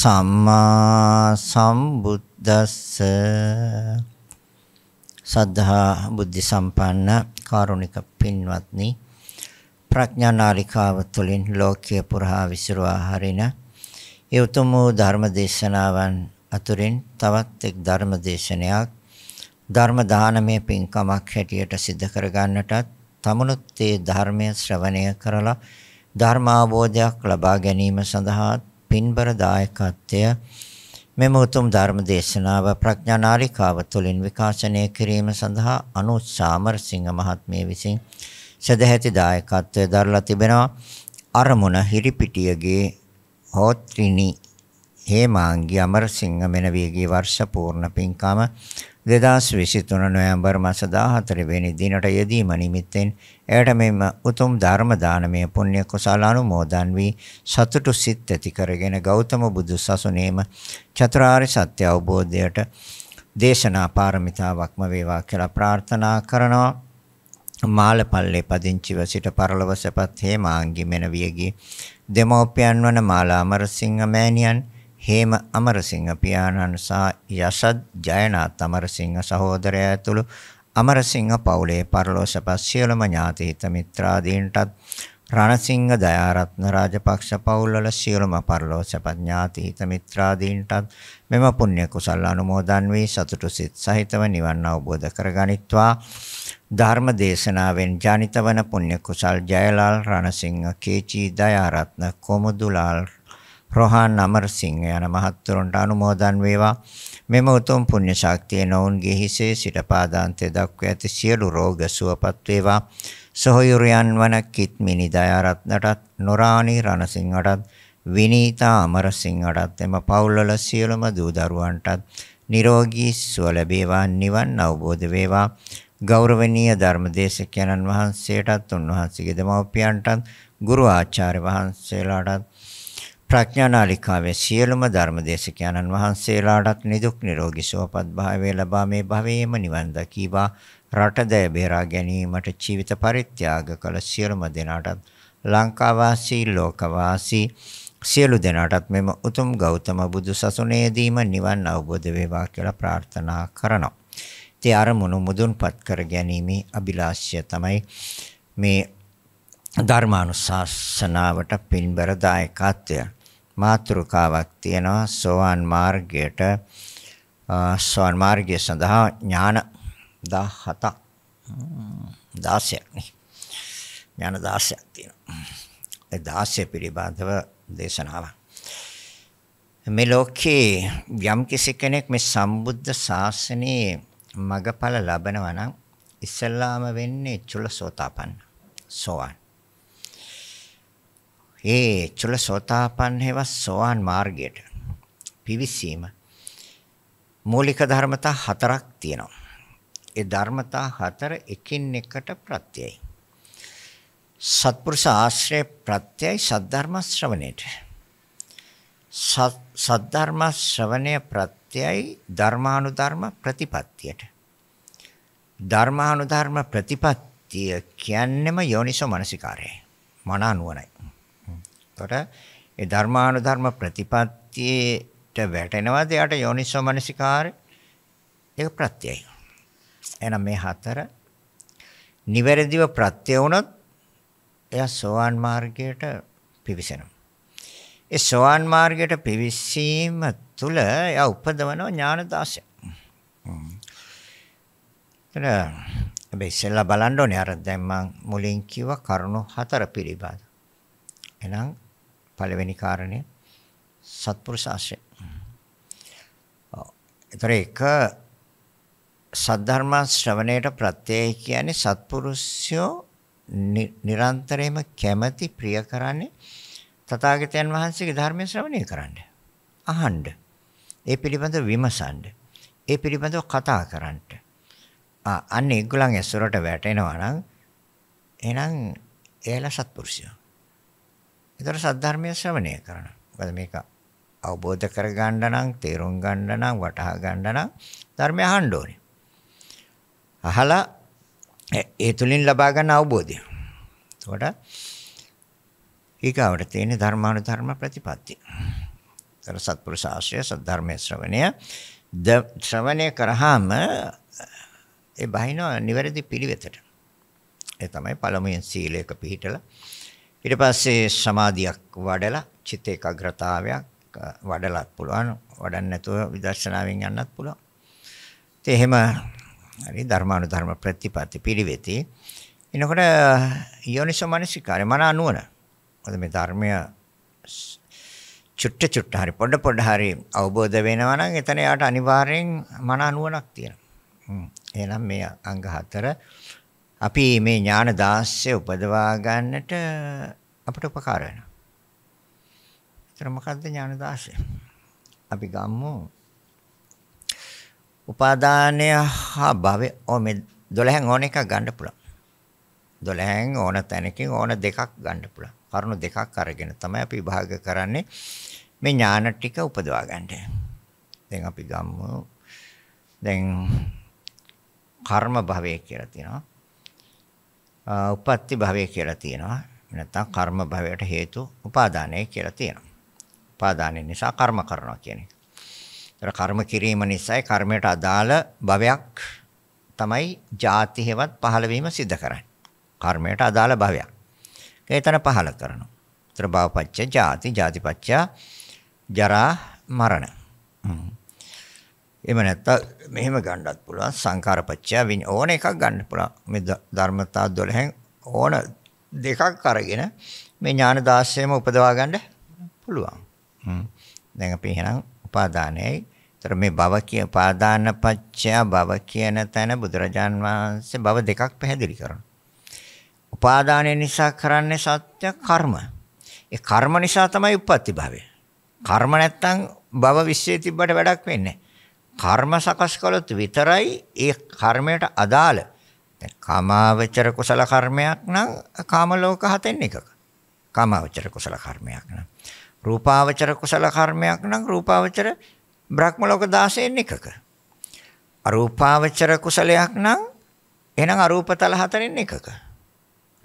සම්මා සම්බුද්දස්ස සද්ධා බුද්ධ සම්පන්න කාරුණික පින්වත්නි ප්‍රඥා නාලිකාව තුළින් ලෝකීය පුරා විසිරුවා හරින ඒ උතුම් ධර්ම දේශනාවන් අතුරින් තවත් එක් ධර්ම දේශනයක් ධර්ම දානමය පින්කමක් හැටියට සිදු කර ගන්නටත් තමනුත් ඒ ධර්මය ශ්‍රවණය කරලා ධර්මාභෝධයක් ලබා ගැනීම සඳහා පින්බර දායකත්වය මෙම උතුම් ධර්ම දේශනාව ප්‍රඥානාලිකාව තුළින් විකාශනය කිරීම සඳහා අනුත් සාමරසිංහ මහත්මිය විසින් සදැහැති දායකත්වය දරලා තිබෙනවා අරමුණ හිරිපිටියගේ හෝත්‍රිනි හේමාංගි අමරසිංහ මෙනවියගේ වර්ෂ පූර්ණ පින්කම 2023 නොවැම්බර් මාස 14 වෙනි දිනට යෙදීම නිමිත්තෙන් එයට මෙම උතුම් ධර්ම දානමය පුණ්‍ය කුසල අනුමෝදන් වී සතුටු සිත් ඇති කරගෙන ගෞතම බුදු සසුනේම චතුරාර්ය සත්‍ය අවබෝධයට දේශනා පාරමිතාවක්ම වේවා කියලා ප්‍රාර්ථනා කරනවා මාලපල්ලේ පදිංචිව සිට පරලොව සැපත් හේමාංගි මෙන වියගේ දෙමෝපියන් වන මාලා අමරසිංහ මෑණියන් හේම අමරසිංහ පියාණන් සහ යසත් ජයනාත් අමරසිංහ සහෝදරය ඇතුළු අමරසිංහ පවුලේ පරලෝසපත් සියලුම ඥාති හිත මිත්‍රාදීන්ටත් රණසිංහ දයාරත්න රාජපක්ෂ පවුල්වල සියලුම පරලෝසපත් ඥාති හිත මිත්‍රාදීන්ටත් මෙම පුණ්‍ය කුසල් අනුමෝදන් වී සතුටු සිත් සහිතව නිවන් අවබෝධ කරගනිත්වා ධර්ම දේශනාවෙන් ජනිත වන පුණ්‍ය කුසල් ජයලාල් රණසිංහ කේචී දයාරත්න කොමුදුලාල් රොහාන් අමරසිංහ යන මහත්වරුන්ට අනුමෝදන් වේවා. මෙම උතුම් පුණ්‍ය ශක්තිය නොවුන්ගේ හිසේ සිට පාදාන්තය දක්වා ඇති සියලු රෝග සුවපත් වේවා. සොහොයුරයන් වන කිත්මිනි දයාරත්නටත් නොරාණි රණසිංහටත් විනීතා අමරසිංහටත් එම පවුල්වල සියලුම දූ දරුවන්ටත් නිරෝගී සුව ලැබේවා නිවන් අවබෝධ වේවා. ගෞරවනීය ධර්මදේශකයන්න් වහන්සේටත් උන්වහන්සේගේ දෙමව්පියන්ටත් ගුරු ආචාර්ය වහන්සේලාටත් ප්‍රඥා නාලිකාවේ සියලුම ධර්මදේශකයන්න් වහන්සේලාටත් නිදුක් නිරෝගී සුවපත් භාවය ලබා මේ භවයේම නිවන් දකීවා රටදය බේරා ගැනීමට ජීවිත පරිත්‍යාග කළ සියලුම දෙනාටත් ලංකාවාසී ලෝකවාසී සියලු දෙනාටත් මෙම උතුම් ගෞතම බුදු සසුනේදීම නිවන් අවබෝධ වේවා කියලා ප්‍රාර්ථනා කරනවා. ඉතින් අරමුණු මුදුන්පත් කර ගැනීමේ අභිලාෂය තමයි මේ ධර්මානුශාසනාවට පින්බර දායකත්වය. මාතෘකාවක් තියෙනවා සෝවාන් මාර්ගයට සෝවාන් මාර්ගය සඳහා ඥාන 17ක් 16ක් නේ ඥාන 16ක් තියෙනවා ඒ 16 පිළිබඳව දේශනාවක් මේ ලෝකේ යම් කෙනෙක් මේ සම්බුද්ධ ශාසනයේ මගඵල ලබනවා නම් ඉස්සල්ලාම වෙන්නේ චුලසෝතාපන්න සෝවාන් ඒ චුල සෝතාපන්නේවස් සෝවාන් මාර්ගයට පිවිසීම මූලික ධර්මතා හතරක් තියෙනවා. ඒ ධර්මතා හතර එකින් එකට ප්‍රත්‍යයයි. සත්පුරුෂ ආශ්‍රය ප්‍රත්‍යයයි සද්ධර්ම ශ්‍රවණයට. සද්ධර්ම ශ්‍රවණය ප්‍රත්‍යයයි ධර්මානුධර්ම ප්‍රතිපත්තියට. ධර්මානුධර්ම ප්‍රතිපත්තිය කියන්නේම යෝනිසෝ මනසිකාරයයි. මන නුවණයි. එතකොට ඒ ධර්මානුධර්ම ප්‍රතිපත්තියට වැටෙනවාද යාට යෝනිසෝ මනසිකාරය ඒක ප්‍රත්‍යයයි. එහෙනම් මේ හතර නිවැරදිව ප්‍රත්‍ය වුණොත් එයා සෝවාන් මාර්ගයට පිවිසෙනවා. ඒ සෝවාන් මාර්ගයට පිවිසීම තුළ එයා උපදවන ඥාන දාසය. එතන අපි ඉස්සෙල්ලා බලන්න ඕනේ අර දැන් මම මුලින් කිව්වා කරුණු හතර පිළිබඳ. එහෙනම් පළවෙනි කාරණය සත්පුරුෂ ආශ්‍රය. ඔව්. ඒතර එක සද්ධර්ම ශ්‍රවණයට ප්‍රත්‍යය කියන්නේ සත්පුරුෂයෝ නිරන්තරයෙන්ම කැමැති ප්‍රිය කරන්නේ තථාගතයන් වහන්සේගේ ධර්මය ශ්‍රවණය කරන්න. අහන්න. ඒ පිළිබඳව විමසන්න. ඒ පිළිබඳව කතා කරන්න. අන්න ඒගොල්ලන් ඇසුරට වැටෙනවා නම් එහෙනම් එයලා සත්පුරුෂයෝ. ඒතර සද්ධර්මය ශ්‍රවණය කරන. මොකද මේක අවබෝධ කරගන්න නම්, තේරුම් ගන්න නම්, වටහා ගන්න නම් ධර්මය අහන්න ඕනේ. අහලා ඒ තුලින් ලබා ගන්න අවබෝධය. එතකොට ඊගාවට තියෙන ධර්මානුධර්ම ප්‍රතිපත්තිය. ඒතර සත්පුරුෂ ආශ්‍රය සද්ධර්මයේ ශ්‍රවණය ද ශ්‍රවණය කරාම ඒ බහින නිවැරදි පිළිවෙතට. ඒ තමයි පළමුවෙන් සීලයක පිළිහිටලා ඊට පස්සේ සමාධියක් වඩලා චිත්ත ඒකාග්‍රතාවයක් වඩලත් පුළුවන් වඩන්න නැතුව විදර්ශනාවෙන් යන්නත් පුළුවන් ඉතින් එහෙම හරි ධර්මානුධර්ම ප්‍රතිපatti පිළිවෙති එනකොට යෝනිසෝ මනසිකාරය මන අනුවන මොකද මේ ධර්මය චුට්ට චුට්ට හරි පොඩ පොඩ හරි අවබෝධ වෙනවා නම් එතන යාට අනිවාර්යෙන් මන අනුවණක් තියෙනවා එහෙනම් මේ අංග හතර අපි මේ ඥාන දාස්‍ය උපදවා ගන්නට අපට උපකාර වෙනවා. ඒතර මොකද්ද ඥාන දාස්‍ය? අපි ගම්මු. උපාදානය හා භවය ඔම 12න් ඕන එකක් ගන්න පුළුවන්. 12න් ඕන තැනකින් ඕන දෙකක් ගන්න පුළුවන්. කරුණු දෙකක් අරගෙන තමයි අපි විභාග කරන්නේ මේ ඥාන ටික උපදවා ගන්නට. දැන් අපි ගම්මු. දැන් කර්ම භවය කියලා තියෙනවා. උපත්ති භවය කියලා තියෙනවා. නැත්නම් කර්ම භවයට හේතු උපාදානය කියලා තියෙනවා. උපාදානය නිසා කර්ම කරනවා කියන එක. ඒතර කර්ම කිරීම නිසායි කර්මයට අදාළ භවයක් තමයි ಜಾති හේවත් පහළ වීම සිද්ධ කරන්නේ. කර්මයට අදාළ භවයක්. ඒතන පහළ කරනවා. ඒතර භවපච්ච ಜಾති, ಜಾතිපච්ච ජරා මරණ. එම නැත්තම් මෙහෙම ගන්නත් පුළුවන් සංකාරපච්චය ඕන එකක් ගන්න පුළුවන් මේ ධර්මතා 12න් ඕන දෙකක් අරගෙන මේ ඥාන දාර්ශනයම උපදවා ගන්න පුළුවන් දැන් අපි එහෙනම් උපාදානයයි ඒතර මේ භව කිය උපාදානපච්චය භව කියන තැන බුදුරජාන් වහන්සේ භව දෙකක් පැහැදිලි කරනවා උපාදානය නිසා කරන්නේ සත්‍ය කර්ම ඒ කර්ම නිසා තමයි උප්පත්ති භවය කර්ම නැත්තම් භව විශ්සේ තිබ්බට වැඩක් වෙන්නේ කර්ම සකස් කළොත් විතරයි ඒ කර්මයට අදාළ දැන් කාමාවචර කුසල කර්මයක් නම් කාම ලෝක හතෙන් එකක කාමාවචර කුසල කර්මයක් නම් රූපාවචර කුසල කර්මයක් නම් රූපාවචර බ්‍රහ්ම ලෝක 16න් එකක අරූපාවචර කුසලයක් නම් එහෙනම් අරූපතල හතරෙන් එකක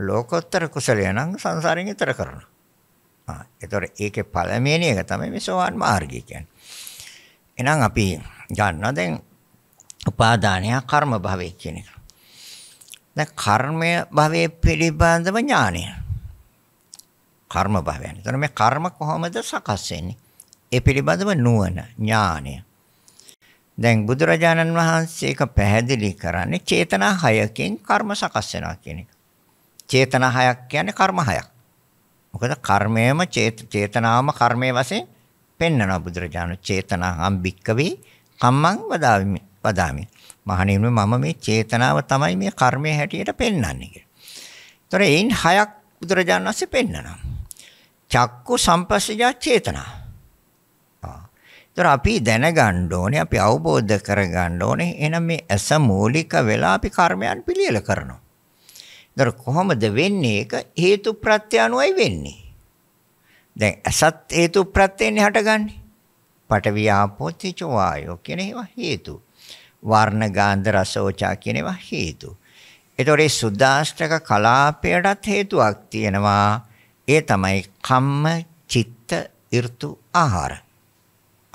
ලෝකෝත්තර කුසලය නම් සංසාරයෙන් ඈතර කරනවා ආ ඒතොර ඒකේ පළවෙනි එක තමයි මේ සෝවාන් මාර්ගය කියන්නේ එහෙනම් අපි ගන්නවා දැන් උපාදානය කර්ම භවය කියන එක. දැන් කර්මය භවයේ පිළිබඳව ඥානය. කර්ම භවයන්. එතන මේ කර්ම කොහොමද සකස් වෙන්නේ? ඒ පිළිබඳව නුවණ ඥානය. දැන් බුදුරජාණන් වහන්සේ ඒක පැහැදිලි කරන්නේ චේතනා හයකින් කර්ම සකස් වෙනවා කියන එක. චේතනා හයක් කියන්නේ කර්ම හයක්. මොකද කර්මයම චේතනාවම කර්මයේ වශයෙන් පෙන්නනවා බුදුරජාණන් චේතනා හම්බික්කවේ කම්මං වදාමි වදාමි. මහණෙනි මම මේ චේතනාව තමයි මේ කර්මය හැටියට පෙන්වන්නේ කියලා. ඒතර එයින් හයක් බුදුරජාණන් වහන්සේ පෙන්නනවා. චක්කු සම්පස්සජා චේතනා. ඒතර අපි දැනගන්න ඕනේ අපි අවබෝධ කරගන්න ඕනේ එහෙනම් මේ ඇස මූලික වෙලා අපි කර්මයන් පිළියෙල කරනවා. ඒතර කොහොමද වෙන්නේ ඒක හේතු ප්‍රත්‍ය අනුවයි වෙන්නේ. දැන් අසත් හේතු ප්‍රත්‍යයෙන් හටගන්නේ. පඨවි ආපෝ තේජෝ වායෝ කියන ඒවා හේතු. වර්ණ ගාන්ධ රස ඕචා කියන ඒවා හේතු. ඒතකොට මේ සුද්දාෂ්ටක කලාපයටත් හේතුවක් තියෙනවා. ඒ තමයි කම්ම චිත්ත ඍතු ආහාර.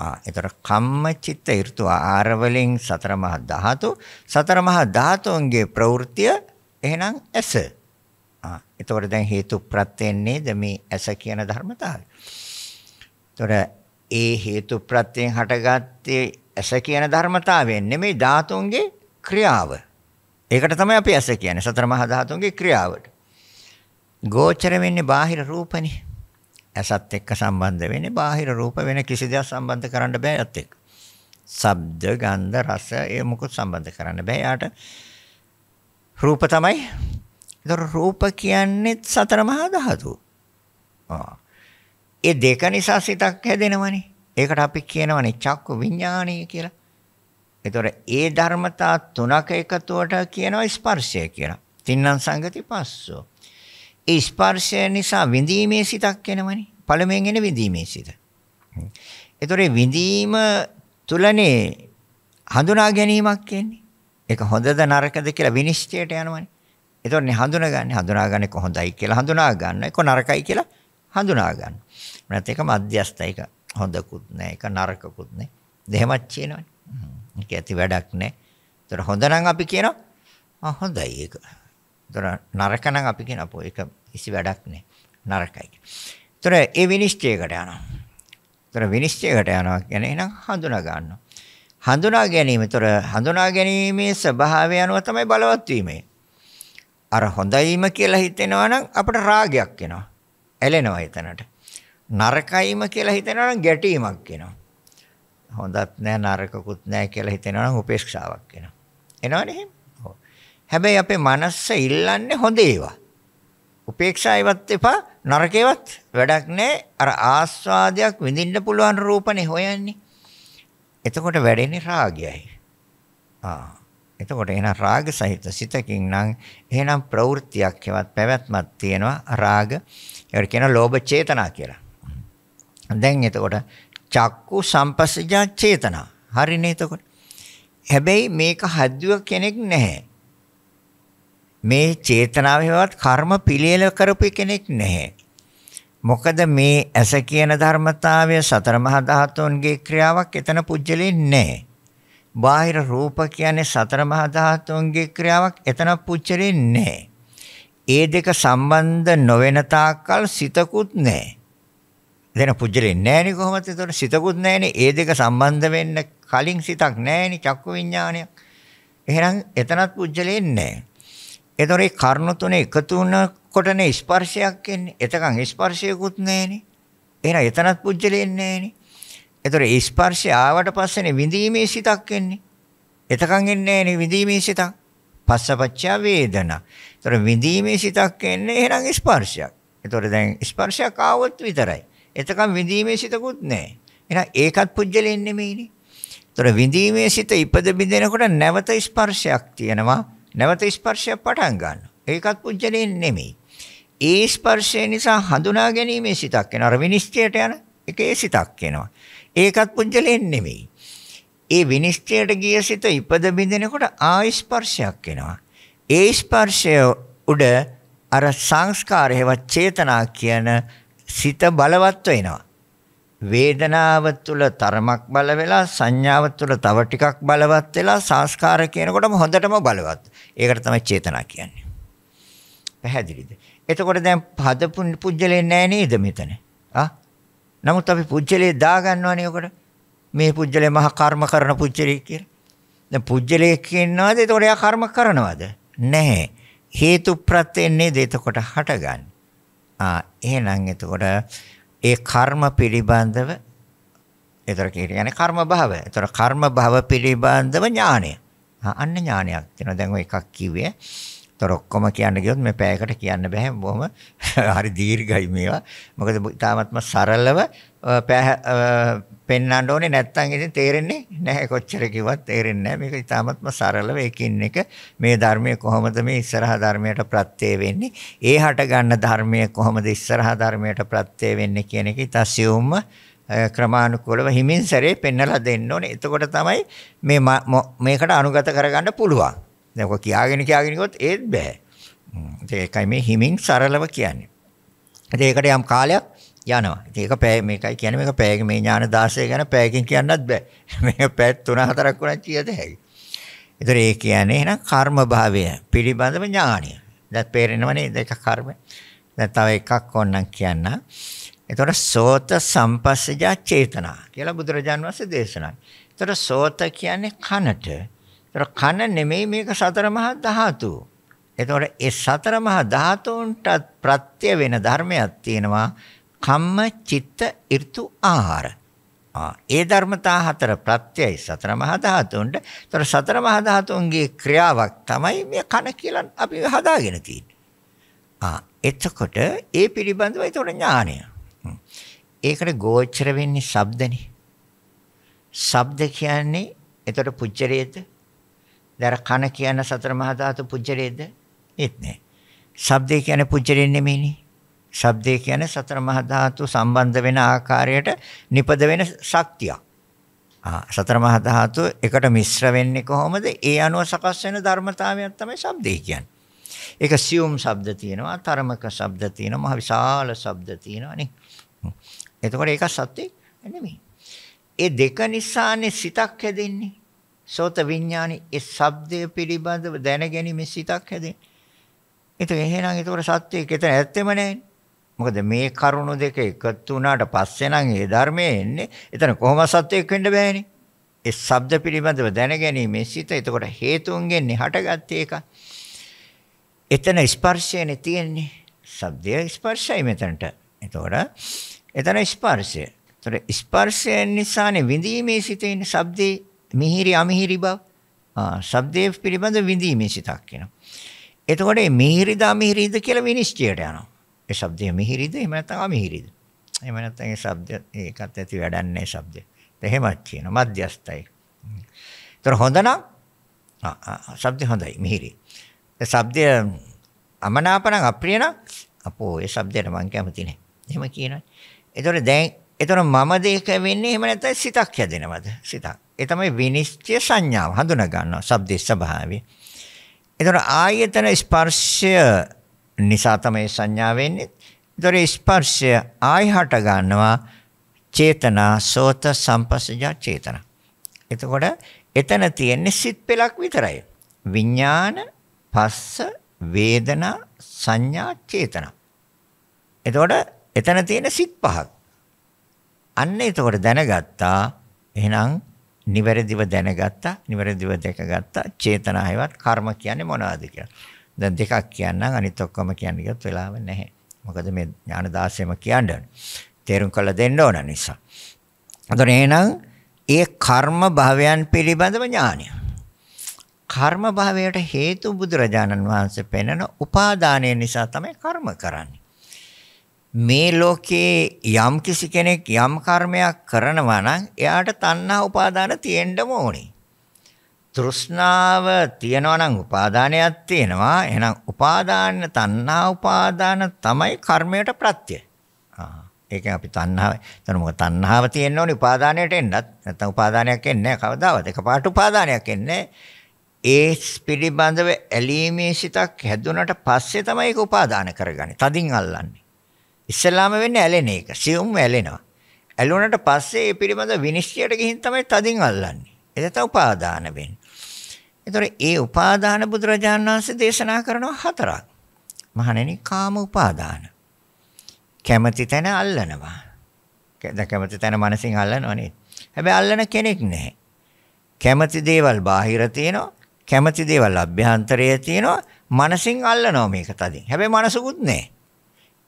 ආ ඒතර කම්ම චිත්ත ඍතු ආහාර වලින් සතර මහා ධාතු සතර මහා ධාතුන්ගේ ප්‍රවෘත්තිය එහෙනම් ඇස එතකොට දැන් හේතු ප්‍රත්‍යයෙන් නේද මේ ඇස කියන ධර්මතාවය. එතකොට ඒ හේතු ප්‍රත්‍යයෙන් හටගත්තේ ඇස කියන ධර්මතාවයෙන් නෙමෙයි ධාතුන්ගේ ක්‍රියාව. ඒකට තමයි අපි ඇස කියන්නේ සතර මහා ධාතුන්ගේ ක්‍රියාවට. ගෝචර වෙන්නේ බාහිර රූපනේ. ඇසත් එක්ක සම්බන්ධ වෙන්නේ බාහිර රූප වෙන කිසි දෙයක් සම්බන්ධ කරන්න බෑ ඇත් එක්ක. ශබ්ද, ගන්ධ, රස ඒ මොකොත් සම්බන්ධ කරන්න බෑ. යාට රූප තමයි ඒතර රූප කියන්නේ සතර මහා ධාතු. ඒ දෙක නිසා සිතක් හැදෙනවනේ. ඒකට අපි කියනවනේ චක්කු විඥානීය කියලා. ඒතර ඒ ධර්මතා තුනක එකතුවට කියනවා ස්පර්ශය කියලා. තින්නම් සංගති පස්සෝ. ඒ ස්පර්ශය නිසා විඳීමේ සිතක් එනවනේ. පළමුවෙන් එන විඳීමේ සිත. ඒතර විඳීම තුලනේ හඳුනා ගැනීමක් කියන්නේ. ඒක හොඳද නරකද කියලා විනිශ්චයට යනවනේ. එතකොට නේ හඳුනාගන්නේ හඳුනාගන්නේ කොහොඳයි කියලා හඳුනා ගන්න. ඒක නරකයි කියලා හඳුනා ගන්න. නැත්නම් ඒක මධ්‍යස්ථයි. ඒක හොඳකුත් නෑ. ඒක නරකකුත් නෑ. දෙහෙමත් කියනවනේ. ඒක ඇති වැඩක් නෑ. ඒතර හොඳ නම් අපි කියනවා ආ හොඳයි ඒක. ඒතර නරක නම් අපි කියනවා පො ඒක කිසි වැඩක් නෑ. නරකයි. ඒතර ඒ විනිශ්චයකට යනවා. ඒතර විනිශ්චයකට යනවා කියන්නේ එහෙනම් හඳුනා ගන්නවා. හඳුනා ගැනීම. ඒතර හඳුනා ගැනීමේ ස්වභාවය අනුව තමයි බලවත් වීමේ. අර හොඳයිම කියලා හිතෙනවා නම් අපට රාගයක් එනවා. ඇලෙනවා එතනට. නරකයිම කියලා හිතෙනවා නම් ගැටීමක් එනවා. හොඳත් නෑ නරකකුත් නෑ කියලා හිතෙනවා නම් උපේක්ෂාවක් එනවා. එනවනේ එහෙම. හැබැයි අපේ මනස ඉල්ලන්නේ හොඳ ඒවා. උපේක්ෂාවවත් එපා නරකේවත් වැඩක් නැහැ. අර ආස්වාදයක් විඳින්න පුළුවන් රූපනේ හොයන්නේ. එතකොට වැඩෙන්නේ රාගයයි. ආ එතකොට එහෙනම් රාග සහිත සිතකින් නම් එහෙනම් ප්‍රවෘත්තියක් හෙවත් පැවැත්මක් තියෙනවා රාග. ඒකට කියනවා ලෝභ චේතනා කියලා. දැන් එතකොට චක්කු සම්පස්සජා චේතනා. හරිනේ එතකොට. හැබැයි මේක හද්දුව කෙනෙක් නැහැ. මේ චේතනාවෙහිවත් කර්ම පිළියෙල කරපු කෙනෙක් නැහැ. මොකද මේ ඇස කියන ධර්මතාවය සතර මහා ධාතුන්ගේ ක්‍රියාවක් එතන පුජ්‍යලෙන්නේ නැහැ. බාහිර රූප කියන්නේ සතර මහා ධාතුන්ගේ ක්‍රියාවක් එතන පුච්චරේ නැහැ. ඒ දෙක සම්බන්ධ නොවන තාක්කල් සිතකුත් නැහැ. දැන් පුච්චරේ නැහැනේ කොහොමද එතකොට සිතකුත් නැහැනේ. ඒ දෙක සම්බන්ධ වෙන්න කලින් සිතක් නැහැනේ චක්කු විඥානයක්. එහෙනම් එතනත් පුච්චලේ නැහැ. එතකොට මේ කර්ණ තුන එකතු වුණකොටනේ ස්පර්ශයක් එන්නේ. එතකන් ස්පර්ශයකුත් නැහැනේ. එහෙනම් එතනත් පුච්චලේ නැහැනේ. ඒතර ස්පර්ශය ආවට පස්සේනේ විඳීමේ සිතක් එන්නේ. එතකන් එන්නේ නෑනේ විඳීමේ සිතක්. පස්සපච්චා වේදනා. ඒතර විඳීමේ සිතක් එන්නේ එහෙනම් ස්පර්ශයක්. ඒතර දැන් ස්පර්ශයක් ආවොත් විතරයි. එතකන් විඳීමේ සිතකුත් නෑ. එහෙනම් ඒකත් පුජ්‍යලෙන් නෙමෙයිනේ. ඒතර විඳීමේ සිත ඉපද බිඳෙනකොට නැවත ස්පර්ශයක් තියෙනවා. නැවත ස්පර්ශයක් පටන් ගන්නවා. ඒකත් පුජ්‍යලෙන් නෙමෙයි. ඒ ස්පර්ශය නිසා හඳුනා ගැනීමේ සිතක් එනවා. අර විනිශ්චයට යන එකේ සිතක් එනවා. ඒකත් පුජ්‍යලෙන් නෙමෙයි. ඒ විනිශ්චයට ගිය සිත ඉපද බින්දිනකොට ආය ස්පර්ශයක් එනවා. ඒ ස්පර්ශය උඩ අර සංස්කාරය හෙවත් චේතනා කියන සිත බලවත් වෙනවා. වේදනාව තුළ තරමක් බල වෙලා සංඥාව තුළ තව ටිකක් බලවත් වෙලා සංස්කාර කියනකොටම හොඳටම බලවත්. ඒකට තමයි චේතනා කියන්නේ. පැහැදිලිද? එතකොට දැන් පද පුජ්‍යලෙන් නැහැ නේද මෙතන? ආ නමුත් අපි පුජ්‍යලේ දාගන්නවනේ උකට. මේ පුජ්‍යලේ මහ කර්ම කරන පුජ්‍යලේ කියලා. දැන් පුජ්‍යලේ කියනවාද? එතකොට එයා කර්ම කරනවද? නැහැ. හේතු ප්‍රත්‍යයෙන් නේද එතකොට හටගන්නේ. ආ එහෙනම් එතකොට ඒ කර්ම පිළිබඳව ඒතර කියන්නේ කර්ම භව. ඒතර කර්ම භව පිළිබඳව ඥානය. අන්න ඥානයක් තියෙනවා. දැන් ඔය එකක් කිව්වේ. තොර ඔක්කොම කියන්න ගියොත් මේ පැයකට කියන්න බෑ. බොහොම හරි දීර්ඝයි මේවා. මොකද තාමත්ම සරලව පෙන්වන්න ඕනේ නැත්තම් ඉතින් තේරෙන්නේ නැහැ කොච්චර කිව්වත් තේරෙන්නේ නැහැ. මේක තාමත්ම සරලව එකින් එක මේ ධර්මයේ කොහොමද මේ ඉස්සරහා ධර්මයට ප්‍රත්‍ය වෙන්නේ? ඒ හට ගන්න ධර්මයේ කොහොමද ඉස්සරහා ධර්මයට ප්‍රත්‍ය වෙන්නේ කියන එක ඉතසියුම්ම ක්‍රමානුකූලව හිමින් සැරේ පෙන්වලා දෙන්න ඕනේ. එතකොට තමයි මේ මේකට අනුගත කරගන්න පුළුවන්. දැන් ඔක කියාගෙන කියාගෙන ගියොත් ඒත් බෑ. ඒකයි මේ හිමින් සරලව කියන්නේ. ඉතින් ඒකට යම් කාලයක් යනවා. ඉතින් ඒක පැය මේකයි කියන්නේ මේක පැයක මේ ඥාන 16 ගැන පැයකින් කියන්නත් බෑ. මේක පැය 3-4ක් වුණත් කියද හැකියි. ඒතර ඒ කියන්නේ එහෙනම් කර්ම භාවය පිළිබඳව ඥානය. දැන් පේරෙනව නේද ඒක කර්ම. දැන් තව එකක් ඕනනම් කියන්න. ඒතර සෝත සම්පස්සජා චේතනා කියලා බුදුරජාන් වහන්සේ දේශනා. ඒතර සෝත කියන්නේ කනට ඒතර කන නෙමෙයි මේක සතර මහා ධාතු. එතකොට ඒ සතර මහා ධාතුන්ට ප්‍රත්‍ය වෙන ධර්මයක් තියෙනවා කම්ම චිත්ත ඍතු ආහාර. ඒ ධර්මතා හතර ප්‍රත්‍යයි සතර මහා ධාතුන්ට. ඒතර සතර මහා ධාතුන්ගේ ක්‍රියාවක් තමයි මේ කන කියලා අපි හදාගෙන තියෙන්නේ. ආ එතකොට ඒ පිළිබඳව ඒතකොට ඥානය. ඒකට ගෝචර වෙන්නේ ශබ්දනේ. ශබ්ද කියන්නේ එතකොට පුච්චරයේද දැන් කන කියන සතර මහා ධාතු පුජ්‍යලේද? ඒත් නෑ. ශබ්දේ කියන්නේ පුජ්‍යලේ නෙමෙයිනේ. ශබ්දේ කියන්නේ සතර මහා ධාතු සම්බන්ධ වෙන ආකාරයට නිපද වෙන ශක්තියක්. ආ සතර මහා ධාතු එකට මිශ්‍ර වෙන්නේ කොහොමද? ඒ අනුව සකස් වෙන ධර්මතාවයක් තමයි ශබ්දේ කියන්නේ. ඒක සියුම් ශබ්ද තියෙනවා, තරමක ශබ්ද තියෙනවා, මහ විශාල ශබ්ද තියෙනවා නේ. එතකොට ඒක සත්‍යෙ නෙමෙයි. ඒ දෙක නිසානේ සිතක් හැදෙන්නේ. සෝත විඥානි ඒ ශබ්දය පිළිබඳව දැනගැනීමේ සිතක් හැදෙන. ඒක එහෙනම් ඒතකොට සත්‍යය කෙතන ඇත්තෙම නැහැ. මොකද මේ කරුණු දෙක එකතු වුණාට පස්සේ නම් ඒ ධර්මයේ එන්නේ. එතන කොහොම සත්‍යයක් වෙන්න බෑනේ. ඒ ශබ්ද පිළිබඳව දැනගැනීමේ සිත ඒතකොට හේතුන්ගෙන් හටගත්තේ ඒක. එතන ස්පර්ශයනේ තියෙන්නේ. ශබ්දය ස්පර්ශයි මෙතනට. එතකොට එතන ස්පර්ශය. එතකොට ස්පර්ශයෙන් නිසානේ විඳීමේ සිතේ ඉන්නේ ශබ්දේ මිහිරි අමිහිරි බව ශබ්දයේ පිළිබඳ විඳීමේ සිතක් වෙනවා. එතකොට මේ මිහිරිද අමිහිරිද කියලා විනිශ්චයට යනවා. ඒ ශබ්දය මිහිරිද එහෙම නැත්නම් අමිහිරිද? එහෙම නැත්නම් ඒ ශබ්ද ඒකත් ඇති වැඩක් නැහැ ශබ්දය. එහෙමත් කියනවා මධ්‍යස්ථයි. ඒතර හොඳ නම් ශබ්දය හොඳයි මිහිරි. ඒ ශබ්දය අමනාප නම් අප්‍රිය නම් අපෝ ඒ ශබ්දයට මං කැමති නැහැ. එහෙම කියනවා. ඒතර දැන් ඒතර මම දෙක වෙන්නේ එහෙම නැත්නම් සිතක් හැදෙනවද? සිතක්. ඒ තමයි විනිශ්චය සංඥාව හඳුනා ගන්නවා. ශබ්දේ ස්වභාවය. ඒතර ආයතන ස්පර්ශය නිසා තමයි සංඥා වෙන්නේ. ඒතර ස්පර්ශය ආය හට ගන්නවා චේතනා සෝත සම්පස්සජ චේතන. එතකොට එතන තියෙන්නේ සිත් පෙලක් විතරයි. විඥාන පස්ස වේදනා සංඥා චේතන. එතකොට එතන තියෙන සිත් පහක්. අන්න එතකොට දැනගත්තා එහෙනම් නිවැරදිව දැනගත්තා, නිවැරදිව දැකගත්තා. චේතනායවත් කර්ම කියන්නේ මොනවද කියලා. දැන් දෙකක් කියන්නම් අනිත් ඔක්කොම කියන්න ගියොත් වෙලාව නැහැ. මොකද මේ ඥාන 16ම කියන්නේ. තේරුම් කරලා දෙන්න ඕන නිසා. අතන එහෙනම් ඒ කර්ම භවයන් පිළිබඳව ඥානය. කර්ම භවයට හේතු බුදුරජාණන් වහන්සේ පෙන්වන උපාදානය නිසා තමයි කර්ම කරන්නේ. මේ ලෝකේ යම් කිසි කෙනෙක් යම් කර්මයක් කරනවා නම් එයාට තණ්හා උපාදාන තියෙන්නම ඕනේ. තෘෂ්ණාව තියෙනවා නම් උපාදානයක් තියෙනවා. එහෙනම් උපාදාන තණ්හා උපාදාන තමයි කර්මයට ප්‍රත්‍ය. ආ ඒක අපි තණ්හාව. එතන මොකද තණ්හාව තියෙන්න ඕනේ උපාදානයට එන්නත්. නැත්නම් උපාදානයක් එන්නේ නැහැ කවදාවත්. එකපාරට උපාදානයක් එන්නේ ඒ පිළිබඳව ඇලීමේ සිතක් හැදුනට පස්සේ තමයි ඒක උපාදාන කරගන්නේ. තදින් අල්ලන්නේ. ඉස්සලාම වෙන්නේ ඇලෙන එක. සියුම් ඇලෙනවා. ඇලුනට පස්සේ ඒ පිළිබඳ විනිශ්චයට ගිහින් තමයි තදින් අල්ලන්නේ. එතත උපාදාන වෙන්නේ. ඒතර ඒ උපාදාන බුදුරජාණන් වහන්සේ දේශනා කරනවා හතරක්. මහණෙනි කාම උපාදාන. කැමැති තැන අල්ලනවා. දැන් කැමැති තැන මනසින් අල්ලනවා නේද? හැබැයි අල්ලන කෙනෙක් නැහැ. කැමැති දේවල් බාහිර තියෙනවා. කැමැති දේවල් අභ්‍යන්තරයේ තියෙනවා. මනසින් අල්ලනවා මේක තදින්. හැබැයි මනසකුත් නැහැ.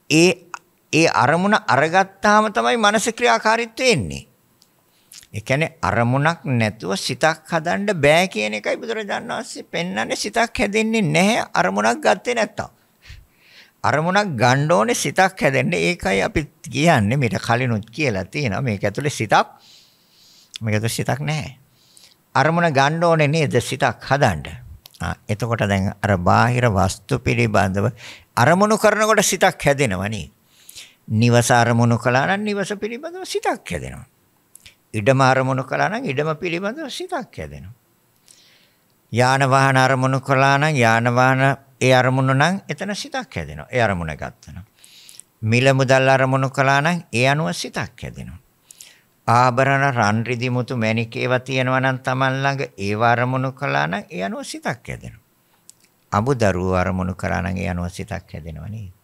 ඒ ඒ අරමුණ අරගත්තාම තමයි මනස ක්‍රියාකාරීත්වය එන්නේ. ඒ කියන්නේ අරමුණක් නැතුව සිතක් හදන්න බෑ කියන එකයි බුදුරජාණන් වහන්සේ පෙන්වන්නේ සිතක් හැදෙන්නේ නැහැ අරමුණක් ගත්තේ නැත්තම්. අරමුණක් ගන්න ඕනේ සිතක් හැදෙන්නේ ඒකයි අපි කියන්නේ මෙතන කලිනුත් කියලා තියෙනවා මේක ඇතුලේ සිතක් මේක ඇතුලේ සිතක් නැහැ. අරමුණ ගන්න ඕනේ නේද සිතක් හදන්න. එතකොට දැන් අර බාහිර වස්තු පිළිබඳව අරමුණු කරනකොට සිතක් හැදෙනවා නේ. නිවස අරමුණු කළා නම් නිවස පිළිබඳව සිතක් හැදෙනවා. ඉඩම අරමුණු කළා නම් ඉඩම පිළිබඳව සිතක් හැදෙනවා. යාන වාහන අරමුණු කළා නම් යාන වාහන ඒ අරමුණ නම් එතන සිතක් හැදෙනවා. ඒ අරමුණ ගන්නවා. මිල මුදල් අරමුණු කළා නම් ඒ අනුව සිතක් හැදෙනවා. ආභරණ රන් රිදි මුතු මැණික ඒවා තියෙනවා නම් Taman ළඟ ඒව අරමුණු කළා නම් ඒ අනුව සිතක් හැදෙනවා. අමුදරුව අරමුණු කරා නම් ඒ අනුව සිතක් හැදෙනවා නේද?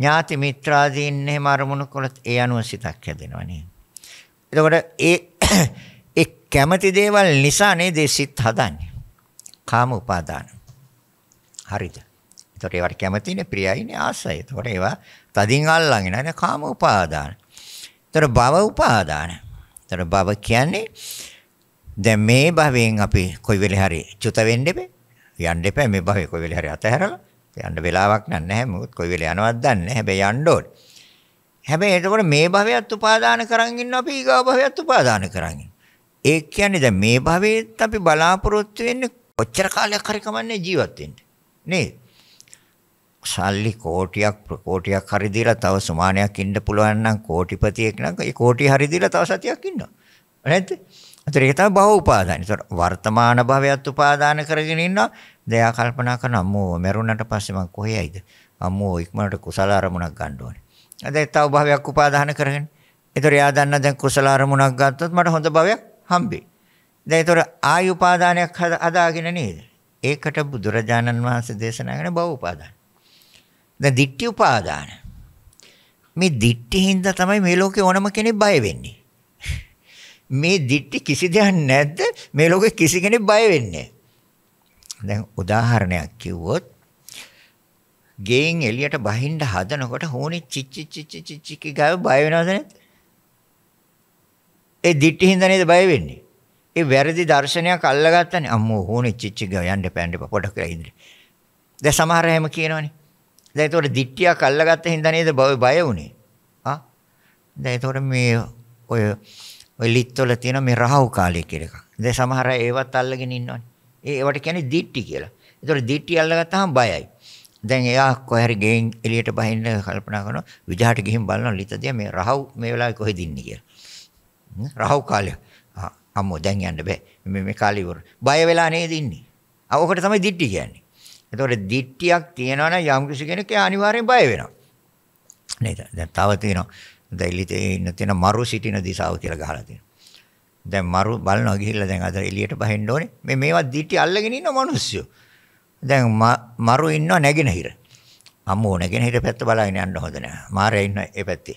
ඥාති මිත්‍රාදීන් එහෙම අරමුණු කළොත් ඒ අනුව සිතක් හැදෙනවා නේ. එතකොට ඒ ඒ කැමති දේවල් නිසා නේද සිත් හදන්නේ. කාම උපාදාන. හරිද? එතකොට ඒවට කැමතිනේ ප්‍රියයිනේ ආසයි. එතකොට ඒවා තදින් අල්ලගෙන නේ කාම උපාදාන. එතකොට භව උපාදාන. එතකොට භව කියන්නේ දැන් මේ භවයෙන් අපි කොයි වෙලේ හරි චුත වෙන්න එපේ. යන්න එපා මේ භවයේ කොයි වෙලේ හරි අතහැරලා යන්න වෙලාවක් නැහැ මොකද කොයි වෙලේ යනවද දන්නේ නැහැ හැබැයි යන්න ඕනේ හැබැයි එතකොට මේ භවයත් උපාදාන කරන් ඉන්නවා අපි ඊගා භවයත් උපාදාන කරන් ඉන්නවා ඒ කියන්නේ දැන් මේ භවෙත් අපි බලාපොරොත්තු වෙන්නේ කොච්චර කාලයක් හරි කමන්නේ ජීවත් වෙන්න නේද සල්ලි කෝටියක් ප්‍රකෝටියක් හරි දීලා තව සුමානයක් ඉන්න පුළුවන් නම් කෝටිපතියෙක් නම් ඒ කෝටි හරි දීලා තව සතියක් ඉන්නවා නැද්ද? ඒතර ඒක තමයි භව උපාදාන. ඒතර වර්තමාන භවයත් උපාදාන කරගෙන ඉන්නවා. දැන් කල්පනා කරන අම්මෝ මැරුණට පස්සේ මං කොහේයිද? අම්මෝ ඉක්මනට කුසල අරමුණක් ගන්න ඕනේ. දැන් තව භාවයක් උපාදාන කරගෙන. ඒතර එයා දන්න දැන් කුසල අරමුණක් ගත්තොත් මට හොඳ භාවයක් හම්බෙයි. දැන් ඒතර ආයු උපාදානයක් හදාගෙන නේද? ඒකට බුදුරජාණන් වහන්සේ දේශනා කරන භව උපාදාන. දැන් ditthi උපාදාන. මේ ditthi හින්දා තමයි මේ ලෝකේ ඕනම කෙනෙක් බය වෙන්නේ. මේ ditthi කිසි දෙයක් නැද්ද? මේ ලෝකේ කිසි කෙනෙක් බය වෙන්නේ නැහැ. දැන් උදාහරණයක් කිව්වොත් ගෙයින් එළියට බහින්න හදනකොට හෝනේ චිච් චිච් චිච් චිච් ගාව බය වෙනවද නැද්ද? ඒ දිට්ටි හින්දා නේද බය වෙන්නේ? ඒ වැරදි දර්ශනයක් අල්ලගත්තනේ අම්මෝ හෝනේ චිච් චිච් ගාව යන්න එපා යන්න එපා පොඩක් කියලා ඉඳිලි. දැන් සමහර හැම කියනවනේ. දැන් ඒතකොට දිට්ටියක් අල්ලගත්ත හින්දා නේද බය වුනේ? ආ දැන් ඒතකොට මේ ඔය ඔය ලිත් වල තියෙන මේ රාහු කාලය කියලා එකක්. දැන් සමහර ඒවත් අල්ලගෙන ඉන්නවනේ. ඒවට කියන්නේ දිට්ටි කියලා. ඒතකොට දිට්ටි අල්ලගත්තාම බයයි. දැන් එයා කොහරි ගෙයින් එළියට බහින්න කල්පනා කරනවා. විජහට ගිහින් බලනවා ලිතදියා මේ රහව් මේ වෙලාවේ කොහෙද ඉන්නේ කියලා. රහව් කාලය. අම්මෝ දැන් යන්න බෑ. මේ මේ කාලේ ඉවර. බය වෙලා නේද ඉන්නේ. ආ ඔකට තමයි දිට්ටි කියන්නේ. ඒතකොට දිට්ටියක් තියෙනවා නම් යම් කිසි කෙනෙක් ඒ අනිවාර්යෙන් බය වෙනවා. නේද? දැන් තව තියෙනවා. දැන් ඉලිතේ ඉන්න තියෙන මරු සිටින දිසාව කියලා ගහලා තියෙනවා. දැන් මරු බලනවා ගිහිල්ලා දැන් අද එළියට බහින්න ඕනේ. මේ මේවත් දිටි අල්ලගෙන ඉන්න මිනිස්සු. දැන් මරු ඉන්නවා නැගෙනහිර. අම්මෝ නැගෙනහිර පැත්ත බලාගෙන යන්න හොඳ නෑ. මාරයා ඉන්න ඒ පැත්තේ.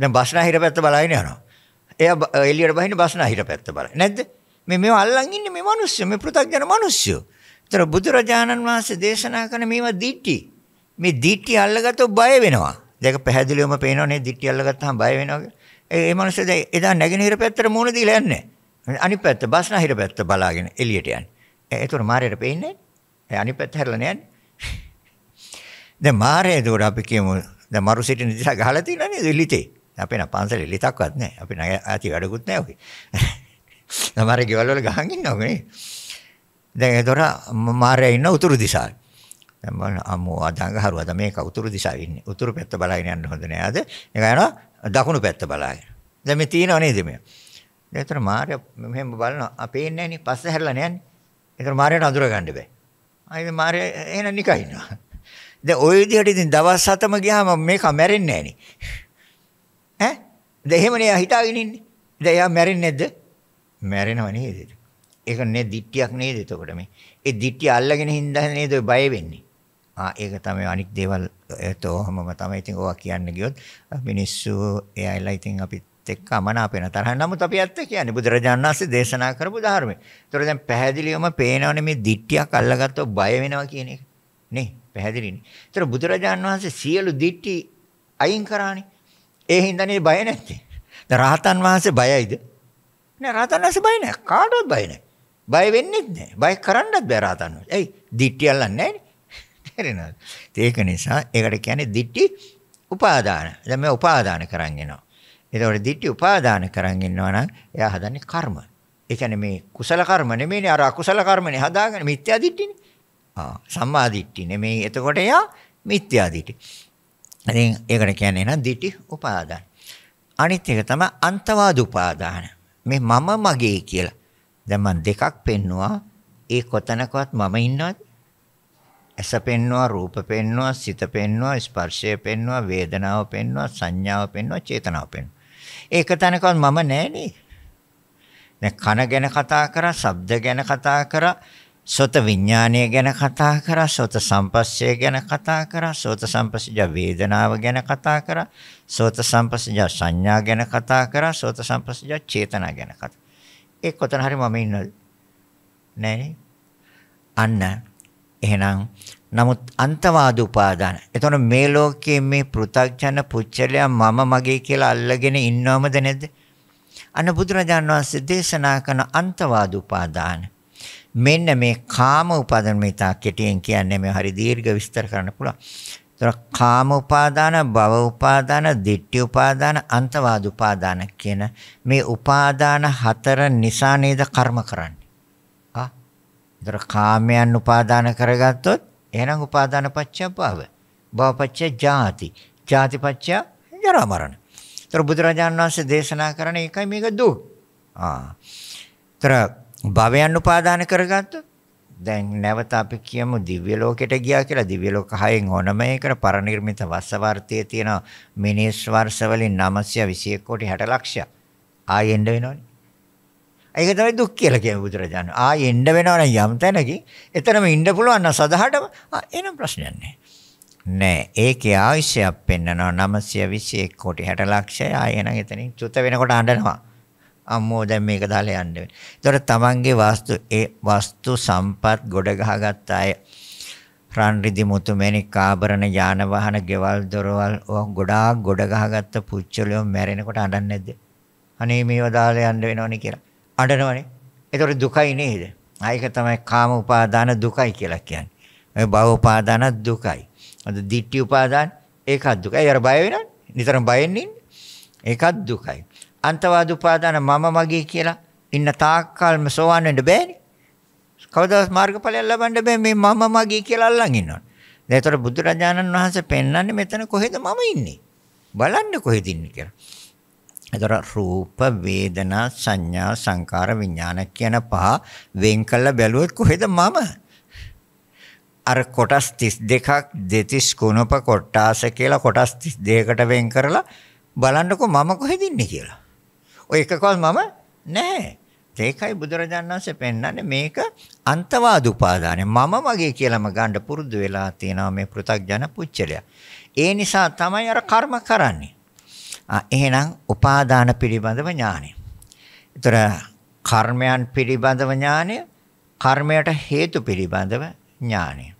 දැන් බස්නාහිර පැත්ත බලාගෙන යනවා. එයා එළියට බහින්න බස්නාහිර පැත්ත බලන. නැද්ද? මේ මේවා අල්ලන් ඉන්නේ මේ මිනිස්සු, මේ පෘථග්ජන මිනිස්සු. ඒතර බුදුරජාණන් වහන්සේ දේශනා කරන මේවා දිටි. මේ දිටි අල්ලගත්තොත් බය වෙනවා. දැන් පැහැදිලිවම පේනවනේ දිටි අල්ලගත්තාම බය වෙනවා කියලා. ඒ මනුස්සය දැන් එදා නැගෙනහිර පැත්තට මූණ දීලා යන්නේ. අනිත් පැත්ත බස්නාහිර පැත්ත බලාගෙන එළියට යන්නේ. ඒතර මාරයට පේන්නේ. ඒ අනිත් පැත්ත හැරලා නෑනේ. දැන් මාරය ඒතර අපි කියමු දැන් මරු සිටින දිහා ගහලා තියෙනවා නේද ලිතේ. අපේ න පන්සලේ ලිතක්වත් නෑ. අපි නෑ ඇති වැඩකුත් නෑ ඔකේ. මාරේ ගෙවල් වල ගහන් ඉන්නවා නේ. දැන් ඒතර මාරය ඉන්න උතුරු දිශාවේ. දැන් බලන්න අමෝ අදංග හරුවද මේක උතුරු දිශාවේ ඉන්නේ. උතුරු පැත්ත බලාගෙන යන්න හොඳ නෑ ආද. ඒක යනවා දකුණු පැත්ත බලාගෙන. දැන් මේ තියෙනව නේද මේ? දැන් ඒතර මාර්ය මෙහෙම බලනවා. ආ පේන්නේ නැහනේ. පස්ස හැරලා නැහනේ. ඒතර මාර්යට අඳුර ගන්න බෑ. ආයේ මාර්ය එහෙනම් නිකන් ඉන්නවා. දැන් ওই විදිහට ඉතින් දවස් හතම ගියාම මේක මැරෙන්නේ නැහනේ. ඈ? දැන් එහෙමනේ හිතාගෙන ඉන්නේ. දැන් එයා මැරෙන්නේ නැද්ද? මැරෙනව නේද? ඒක නේ දිට්ටියක් නේද එතකොට මේ. ඒ දිට්ටිය අල්ලගෙන හින්දා නේද ඔය බය වෙන්නේ. ආ ඒක තමයි අනික් දේවල් ඒතෝ ඔහමම තමයි ඉතින් ඕවා කියන්න ගියොත් මිනිස්සු එයයිලා ඉතින් අපිත් එක්ක අමනාප වෙන තරහ නමුත් අපි ඇත්ත කියන්නේ බුදුරජාණන් වහන්සේ දේශනා කරපු ධර්මය. ඒතර දැන් පැහැදිලිවම පේනවනේ මේ දිට්ඨියක් අල්ලගත්තොත් බය වෙනවා කියන එක. නේ පැහැදිලිනේ. ඒතර බුදුරජාණන් වහන්සේ සියලු දිට්ඨි අයින් කරානේ. ඒ හින්දානේ බය නැත්තේ. දැන් රහතන් වහන්සේ බයයිද? නෑ රහතන් වහන්සේ බය නෑ. කාටවත් බය නෑ. බය වෙන්නේත් නෑ. බය කරන්නත් බෑ රහතන් වහන්සේ. එයි දිට්ඨිය අල්ලන්නේ නෑනේ. තේරෙනවද? ඒක නිසා ඒකට කියන්නේ දිට්ටි උපාදාන. දැන් මේ උපාදාන කරන් යනවා. ඒතකොට දිට්ටි උපාදාන කරන් ඉන්නවා නම් එයා හදන්නේ කර්ම. ඒ කියන්නේ මේ කුසල කර්ම නෙමෙයිනේ අර අකුසල කර්මනේ හදාගන්නේ මිත්‍යා දිට්ටිනේ. ආ සම්මා දිට්ටි නෙමෙයි. එතකොට එයා මිත්‍යා දිට්ටි. ඉතින් ඒකට කියන්නේ නම් දිටි උපාදාන. අනිත් එක තමයි අන්තවාද උපාදාන. මේ මම මගේ කියලා. දැන් මම දෙකක් පෙන්නවා. ඒ කොතනකවත් මම ඉන්නවද? ඇස පෙන්නවා, රූප පෙන්නවා, සිත පෙන්නවා, ස්පර්ශය පෙන්නවා, වේදනාව පෙන්නවා, සංඥාව පෙන්නවා, චේතනාව පෙන්නවා. ඒක තනකවත් මම නෑනේ. දැන් කන ගැන කතා කරා, ශබ්ද ගැන කතා කරා, සෝත විඥානය ගැන කතා කරා, සෝත සම්පස්සය ගැන කතා කරා, සෝත සම්පස්සය වේදනාව ගැන කතා කරා, සෝත සම්පස්සය සංඥා ගැන කතා කරා, සෝත සම්පස්සය චේතනා ගැන කතා. ඒ කොතන හරි මම ඉන්නවද? නෑනේ. අන්න එහෙනම් නමුත් අන්තවාද උපාදාන. එතකොට මේ ලෝකයේ මේ පෘථග්ජන පුච්චලයා මම මගේ කියලා අල්ලගෙන ඉන්නවමද නැද්ද? අන්න බුදුරජාන් වහන්සේ දේශනා කරන අන්තවාද උපාදාන. මෙන්න මේ කාම උපාදාන මේ තා කෙටියෙන් කියන්නේ මේ හරි දීර්ඝ විස්තර කරන්න පුළුවන්. ඒතර කාම උපාදාන, භව උපාදාන, ditthi උපාදාන, අන්තවාද උපාදාන කියන මේ උපාදාන හතර නිසා නේද කර්ම කරන්නේ. ඒතර කාමයන් උපාදාන කරගත්තොත් එහෙනම් උපාදාන පත්‍ය භව. භව පත්‍ය ජාති. ජාති පත්‍ය ජරා මරණ. ඒතර බුදුරජාණන් වහන්සේ දේශනා කරන එකයි මේක දුක්. ආ. ඒතර භවයන් උපාදාන කරගත්තොත් දැන් නැවත අපි කියමු දිව්‍ය ලෝකෙට ගියා කියලා දිව්‍ය ලෝක හයෙන් ඕනම එකට පරිනිර්මිත වස්සවර්තියේ තියෙන මිනිස් වර්ෂ වලින් 921 කෝටි 60 ලක්ෂය ආයෙ එන්න වෙනවනේ ඒක තමයි දුක් කියලා කියන බුදුරජාණන්. ආයෙ එන්න වෙනවනම් යම් තැනකින් එතරම් ඉන්න පුළුවන් නම් සදහටම එනම් ප්‍රශ්නයක් නැහැ. නෑ ඒකේ ආයශයක් පෙන්නනවා 921 කෝටි 60 ලක්ෂය ආයෙ නම් එතනින් චුත වෙනකොට අඬනවා. අම්මෝ දැන් මේක දාලා යන්න වෙන. ඒතකොට තමන්ගේ වාස්තු ඒ වාස්තු සම්පත් ගොඩ ගහගත්ත අය රන් රිදි මුතු මැණික් ආභරණ යාන වාහන ගෙවල් දොරවල් ඕවා ගොඩාක් ගොඩ ගහගත්ත පුච්චලියෝ මැරෙනකොට අඬන්නේ නැද්ද? අනේ මේව දාලා යන්න වෙනවනේ කියලා. අඬනවනේ. ඒතකොට දුකයි නේද? ආයක තමයි කාම උපාදාන දුකයි කියලා කියන්නේ. ඔය භව උපාදාන දුකයි. අද දිට්ඨි උපාදාන ඒකත් දුකයි. ඒතර බය වෙනවනේ. නිතරම බයෙන් ඉන්නේ. ඒකත් දුකයි. අන්තවාද උපාදාන මම මගේ කියලා ඉන්න තාක්කල්ම සෝවන් වෙන්න බෑනේ. කවදාවත් මාර්ගඵලයක් ලබන්න බෑ මේ මම මගේ කියලා අල්ලන් ඉන්නවනේ. දැන් ඒතර බුදුරජාණන් වහන්සේ පෙන්වන්නේ මෙතන කොහෙද මම ඉන්නේ? බලන්න කොහෙද ඉන්නේ කියලා. එතකොට රූප වේදනා සංඥා සංකාර විඥාන කියන පහ වෙන් කළ බැලුවොත් කොහෙද මම අර කොටස් 32ක් දෙතිස් කුණප කොටාස කියලා කොටස් 32කට වෙන් කරලා බලන්නකෝ මම කොහෙද ඉන්නේ කියලා. ඔය එකකවත් මම නැහැ. ඒකයි බුදුරජාණන් වහන්සේ පෙන්වන්නේ මේක අන්තවාද උපාදානය. මම මගේ කියලාම ගන්න පුරුදු වෙලා තියෙනවා මේ පෘථග්ජන පුච්චලයා. ඒ නිසා තමයි අර කර්ම කරන්නේ. එහෙනම් උපාදාන පිළිබඳව ඥානය. ඒතර කර්මයන් පිළිබඳව ඥානය, කර්මයට හේතු පිළිබඳව ඥානය.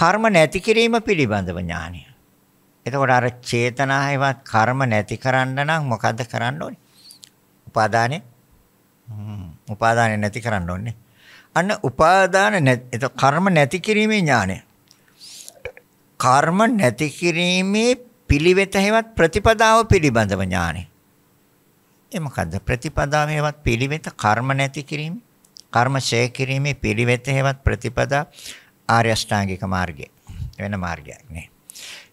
කර්ම නැති කිරීම පිළිබඳව ඥානය. එතකොට අර චේතනාවවත් කර්ම නැති කරන්න නම් මොකද්ද කරන්න ඕනේ? උපාදානේ. උපාදානේ නැති කරන්න ඕනේ. අන්න උපාදාන නැති කර්ම නැති කිරීමේ ඥානය. කර්ම නැති කිරීමේ පිළිවෙත හේවත් ප්‍රතිපදාව පිළිබඳව ඥානෙ. ඒ මොකද්ද ප්‍රතිපදාව හේවත් පිළිවෙත කර්ම නැති කිරීම, කර්ම ඡය කිරීමේ පිළිවෙත හේවත් ප්‍රතිපදා ආර්ය අෂ්ටාංගික මාර්ගය වෙන මාර්ගයක් නේ.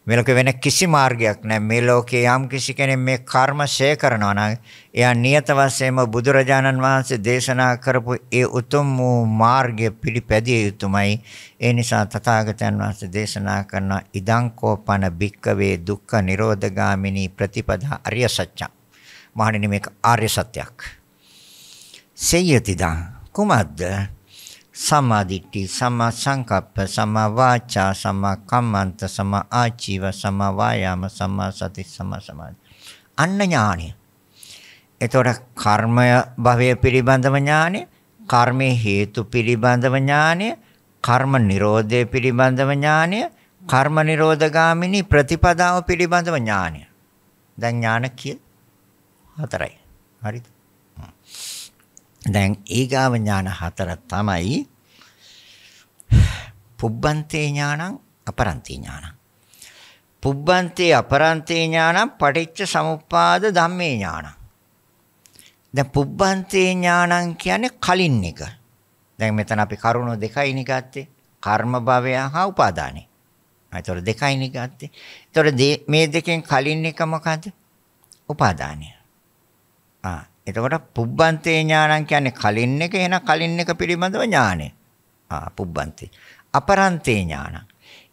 මේලක වෙන කිසි මාර්ගයක් නැහැ. මේ ලෝකේ යම් කිසි කෙනෙක් මේ කර්ම ශේකරනවා නම් එයා නියත වශයෙන්ම බුදුරජාණන් වහන්සේ දේශනා කරපු ඒ උතුම් වූ මාර්ගය පිළිපැදිය යුතුමයි. ඒ නිසා තථාගතයන් වහන්සේ දේශනා කරන ඉදං කෝපන භික්කවේ දුක්ඛ නිරෝධගාමිනී ප්‍රතිපදා අරිය සත්‍යං. මහණෙනි මේක ආර්ය සත්‍යයක්. සේයතිදා කුමද්ද සම්මා දිට්ඨි, සම්මා සංකප්ප, සම්මා වාචා, සම්මා කම්මන්ත, සම්මා ආජීව, සම්මා වායාම, සම්මා සති, සම්මා සමාධි. අන්න ඥානය. එතකොට කර්මය භවය පිළිබඳව ඥානය, කර්මයේ හේතු පිළිබඳව ඥානය, කර්ම නිරෝධය පිළිබඳව ඥානය, කර්ම නිරෝධගාමිනී ප්‍රතිපදාව පිළිබඳව ඥානය. දැන් ඥාන කිය හතරයි. හරිද? දැන් ඒගාව ඥාන හතර තමයි පුබ්බන්තේ ඥානං අපරන්තේ ඥානං පුබ්බන්තේ අපරන්තේ ඥානං පටිච්ච සමුප්පාද ධම්මේ ඥානං දැන් පුබ්බන්තේ ඥානං කියන්නේ කලින් එක දැන් මෙතන අපි කරුණු දෙකයිනේ ගත්තේ කර්ම භවය හා උපාදානය ඒතොර දෙකයිනේ ගත්තේ ඒතොර මේ දෙකෙන් කලින් එක මොකද්ද උපාදානය ආ එතකොට පුබ්බන්තේ ඥානං කියන්නේ කලින් එක එන කලින් එක පිළිබඳව ඥානය. ආ පුබ්බන්තේ. අපරන්තේ ඥානං.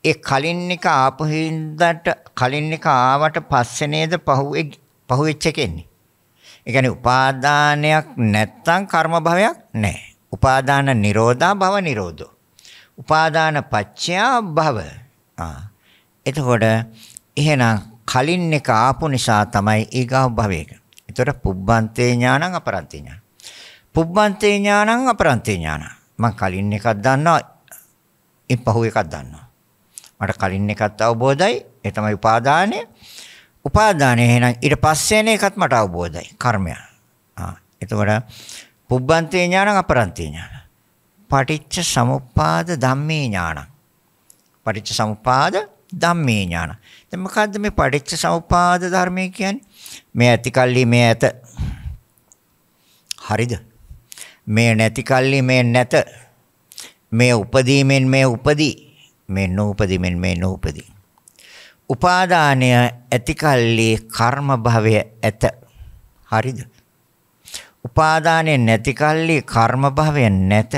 ඒ කලින් එක ආපහින්දට කලින් එක ආවට පස්සේ නේද පහුවේ පහුවෙච්ච එක එන්නේ. ඒ කියන්නේ උපාදානයක් නැත්තම් කර්ම භවයක් නැහැ. උපාදාන නිරෝධා භව නිරෝධෝ. උපාදාන පච්චයා භව. ආ. එතකොට එහෙනම් කලින් එක ආපු නිසා තමයි ඊගාව භවයක. එතකොට පුබ්බන්තේ ඥානං අපරන්තේ ඥාන. පුබ්බන්තේ ඥානං අපරන්තේ ඥාන. මම කලින් එකක් දන්නවා. ඉන්පහු එකක් දන්නවා. මට කලින් එකක් අවබෝධයි. ඒ තමයි උපාදානය. උපාදානය එහෙනම් ඊට පස්සේන එකත් මට අවබෝධයි. කර්මය. ආ එතකොට පුබ්බන්තේ ඥානං අපරන්තේ ඥාන. පටිච්ච සමුප්පාද ධම්මේ ඥානං. පටිච්ච සමුප්පාද ධම්මේ ඥාන. දැන් මොකද්ද මේ පටිච්ච සමුප්පාද ධර්මය කියන්නේ? මේ ඇති කල්ලි මේ ඇත. හරිද? මේ නැති කල්ලි මේ නැත. මේ උපදීමෙන් මේ උපදී. මේ නූපදීමෙන් මේ නූපදී. උපාදානය ඇති කල්ලි කර්ම භවය ඇත. හරිද? උපාදානය නැති කල්ලි කර්ම භවය නැත.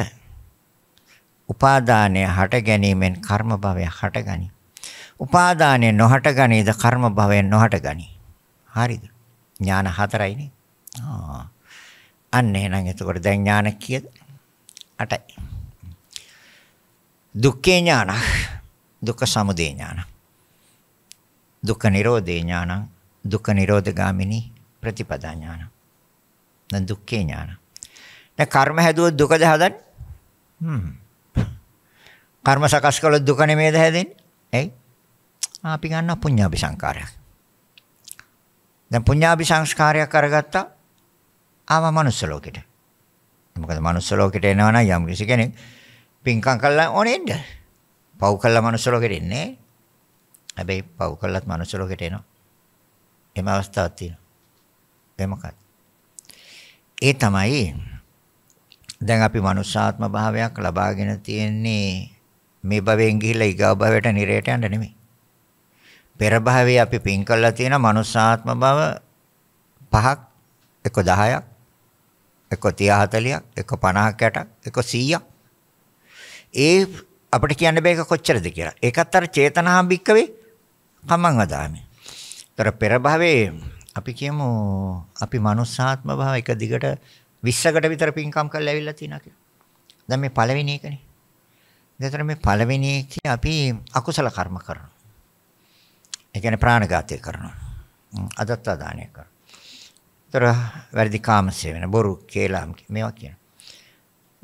උපාදානය හට ගැනීමෙන් කර්ම භවය හටගනී. උපාදානය නොහට ගනීද කර්ම භවය නොහට ගනී. හරිද? ඥාන හතරයිනේ. ආ. අන්න එහෙනම් එතකොට දැන් ඥාන කීයද? 8යි. දුක්ඛේ ඥාන. දුක්ඛ සමුදය ඥාන. දුක්ඛ නිරෝධේ ඥාන. දුක්ඛ නිරෝධගාමිනී ප්‍රතිපදා ඥාන. දැන් දුක්ඛේ ඥාන. දැන් කර්ම හැදුවොත් දුකද හදන්නේ? හ්ම්. කර්ම සකස් කළොත් දුක නෙමෙයිද හැදෙන්නේ? ඇයි? අපි ගන්න පුඤ්ඤාපි සංකාරයක්. දැන් පුඤ්ඤාභි සංස්කාරයක් අරගත්තා ආවා මනුස්ස ලෝකෙට. මොකද මනුස්ස ලෝකෙට එනවා නම් යම් කිසි කෙනෙක් පින්කම් කළා ඕනේ ඉන්න. පව් කළා මනුස්ස ලෝකෙට එන්නේ. හැබැයි පව් කළත් මනුස්ස ලෝකෙට එනවා. එම අවස්ථාවක් තියෙනවා. ඒ මොකක්ද? ඒ තමයි දැන් අපි මනුෂ්‍යාත්ම භාවයක් ලබාගෙන තියෙන්නේ මේ භවෙන් ගිහිලා ඊගා භවයට නිරයට යන්න නෙමෙයි. පෙර භවයේ අපි පින් කළා තියෙන මනුස්සාත්ම භව පහක් එක 10ක් එක 30 40ක් එක 50ක් 60ක් එක 100ක් ඒ අපිට කියන්න බෑක කොච්චරද කියලා. ඒකත් අර චේතනා භික්කවේ කමං අදාමි. ඒතර පෙර භවයේ අපි කියමු අපි මනුස්සාත්ම භව එක දිගට 20කට විතර පින්කම් කරලා ඇවිල්ලා තිනා කියලා. දැන් මේ පළවෙනි එකනේ. දැන් මේ පළවෙනි එකේ අපි අකුසල කර්ම කරනවා. ඒ කියන්නේ ප්‍රාණඝාතය කරනවා. අදත්ත දානය කරනවා. ඒතර වැඩි කාමසේ වෙන බොරු කේලම් මේවා කියනවා.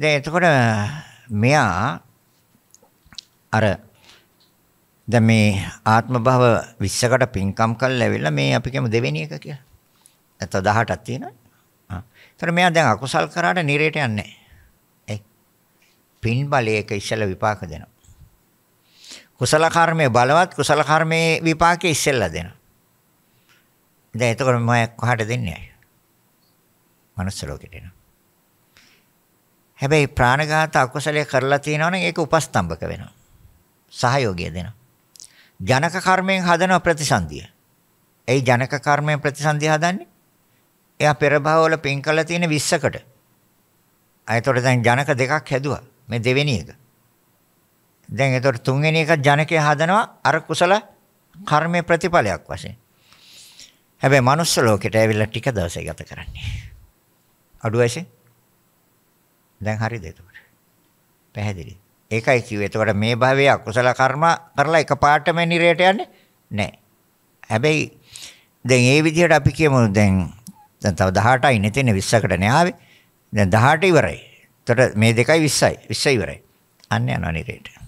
දැන් එතකොට මෙයා අර දැන් මේ ආත්ම භව 20කට පින්කම් කරලා ඇවිල්ලා මේ අපි කියමු දෙවෙනි එක කියලා. නැත්නම් 18ක් තියෙනවා. ආ. ඒතර මෙයා දැන් අකුසල් කරාට නිරේට යන්නේ නැහැ. පින් බලයක ඉස්සල විපාක දෙනවා. කුසල කර්මය බලවත් කුසල කර්මයේ විපාකයේ ඉස්සෙල්ලා දෙනවා. දැන් එතකොට මම කොහට දෙන්නේ අය? මනුස්ස ලෝකෙට එනවා. හැබැයි ප්‍රාණඝාත අකුසලයේ කරලා තියෙනවනම් ඒක උපස්තම්භක වෙනවා. සහයෝගය දෙනවා. ජනක කර්මයෙන් හදන ප්‍රතිසන්දිය. ඒ ජනක කර්මයෙන් ප්‍රතිසන්දිය හදන්නේ එයා පෙර භවවල පින් කළ තියෙන 20කට. අයතොට දැන් ජනක දෙකක් හැදුවා. මේ දෙවෙනි එක. දැන් ඒතකොට තුන්වෙනි එක ජනකය හදනවා අර කුසල කර්මයේ ප්‍රතිඵලයක් වශයෙන්. හැබැයි manuss ලෝකෙට ඇවිල්ලා ටික දවසයි ගත කරන්නේ. අඩු වයසේ. දැන් හරිද එතකොට? පැහැදිලි. ඒකයි කිව්වේ. එතකොට මේ භවයේ අකුසල කර්ම කරලා එකපාරටම නිරයට යන්නේ නැහැ. හැබැයි දැන් ඒ විදිහට අපි කියමු දැන් දැන් තව 18යි නේ තියෙන්නේ 20කට නේ ආවේ. දැන් 18 ඉවරයි. එතකොට මේ දෙකයි 20යි. 20 ඉවරයි. අන්න යනවා නිරයට.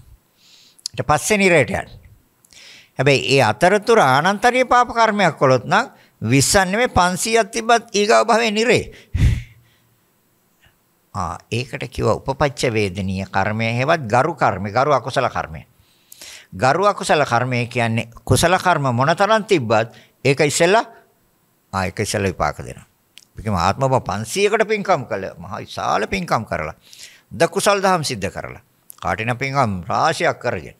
ඊට පස්සේ නිරයට යන්න. හැබැයි ඒ අතරතුර ආනන්තරිය පාප කර්මයක් කළොත් නම් 20 නෙමෙයි 500ක් තිබ්බත් ඊගාව භවයේ නිරේ. ආ ඒකට කිව්ව උපපච්ච වේදනීය කර්මය හේවත් ගරු කර්මය ගරු අකුසල කර්මය. ගරු අකුසල කර්මය කියන්නේ කුසල කර්ම මොනතරම් තිබ්බත් ඒක ඉස්සෙල්ලා ආ ඒක ඉස්සෙල්ලා විපාක දෙනවා. ඒකම ආත්මව 500කට පින්කම් කළ මහ විශාල පින්කම් කරලා ද කුසල් දහම් සිද්ධ කරලා කාටින පින්කම් රාශියක් කරගෙන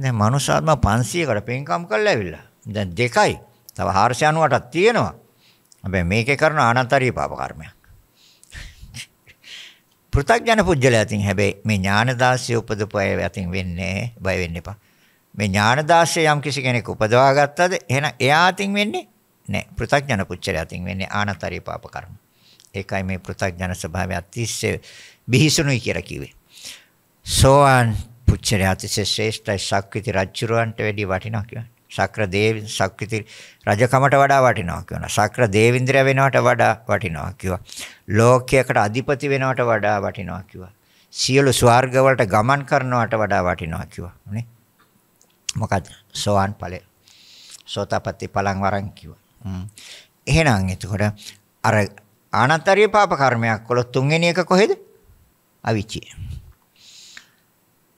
දැන් මනුෂ්‍යාත්ම 500කට පෙන්කම් කරලා ඇවිල්ලා. දැන් දෙකයි. තව 498ක් තියෙනවා. හැබැයි මේකේ කරන ආනන්තරී පාප කර්මයක්. පෘථග්ජන පුජ්‍යලයා තින් හැබැයි මේ ඥානදාසිය උපදපය යතින් වෙන්නේ බය වෙන්න එපා. මේ ඥානදාසිය යම් කිසි කෙනෙක් උපදවා ගත්තද එහෙනම් එයා අතින් වෙන්නේ නැහැ. පෘථග්ජන පුජ්‍යලයා තින් වෙන්නේ ආනතරී පාප කර්ම. ඒකයි මේ පෘථග්ජන ස්වභාවය අතිශය බිහිසුණුයි කියලා කිව්වේ. සෝවන් එච්චර අතිශය ශ්‍රේෂ්ඨයි සක්විති රජුරවන්ට වැඩි වටිනවා කියන්නේ. ශක්‍ර දේවින් සක්විති රජකමට වඩා වටිනවා කියනවා. ශක්‍ර දේවින්ද්‍රය වෙනවට වඩා වටිනවා කිව්වා. ලෝකයකට අධිපති වෙනවට වඩා වටිනවා කිව්වා. සියලු ස්වර්ග වලට ගමන් කරනවට වඩා වටිනවා කිව්වා. නේ? මොකද සෝවන් ඵලය. සෝතපට්ටි පලං වරන් කිව්වා. එහෙනම් එතකොට අර ආනන්තරිය පාප කර්මයක් කළොත් තුන්වෙනි එක කොහෙද? අවිචේ.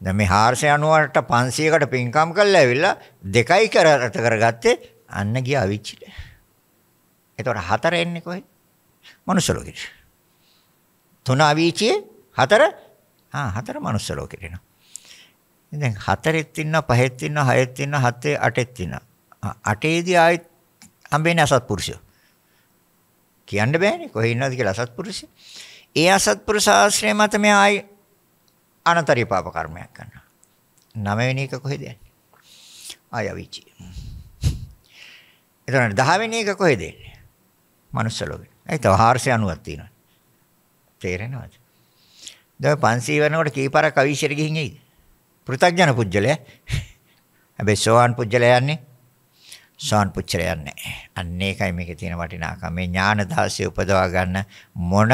දැන් මේ 490ට 500කට පින්කම් කරලා ඇවිල්ලා දෙකයි කරට කරගත්තේ අන්න ගිය අවිච්චිට. එතකොට හතර එන්නේ කොහෙද? මනුස්ස ලෝකෙට. තුන අවීචියේ හතර ආ හතර මනුස්ස ලෝකෙට එනවා. දැන් හතරෙත් ඉන්නවා පහෙත් ඉන්නවා හයෙත් ඉන්නවා හතේ අටෙත් ඉන්නවා. අටේදී ආයෙත් හම්බෙන්නේ අසත්පුරුෂය. කියන්න බෑනේ කොහේ ඉන්නවද කියලා අසත්පුරුෂය. ඒ අසත්පුරුෂ ආශ්‍රය මත මේ ආයි අනතරී පාප කර්මයක් කරනවා. නවවෙනි එක කොහෙද යන්නේ? ආය අවීචි. එතන 10 වෙනි එක කොහෙද යන්නේ? මනුස්ස ලෝකෙ. ඒ තව 490ක් තියෙනවා. තේරෙනවද? දැන් 500 වෙනකොට කීපාරක් අවීචියට ගිහින් එයිද? පෘථග්ජන පුජ්‍යලයා. හැබැයි සෝවාන් පුජ්‍යලයා යන්නේ සෝන් පුච්චරයන්නේ අන්න ඒකයි මේකේ තියෙන වටිනාකම මේ ඥාන දාසිය උපදවා ගන්න මොන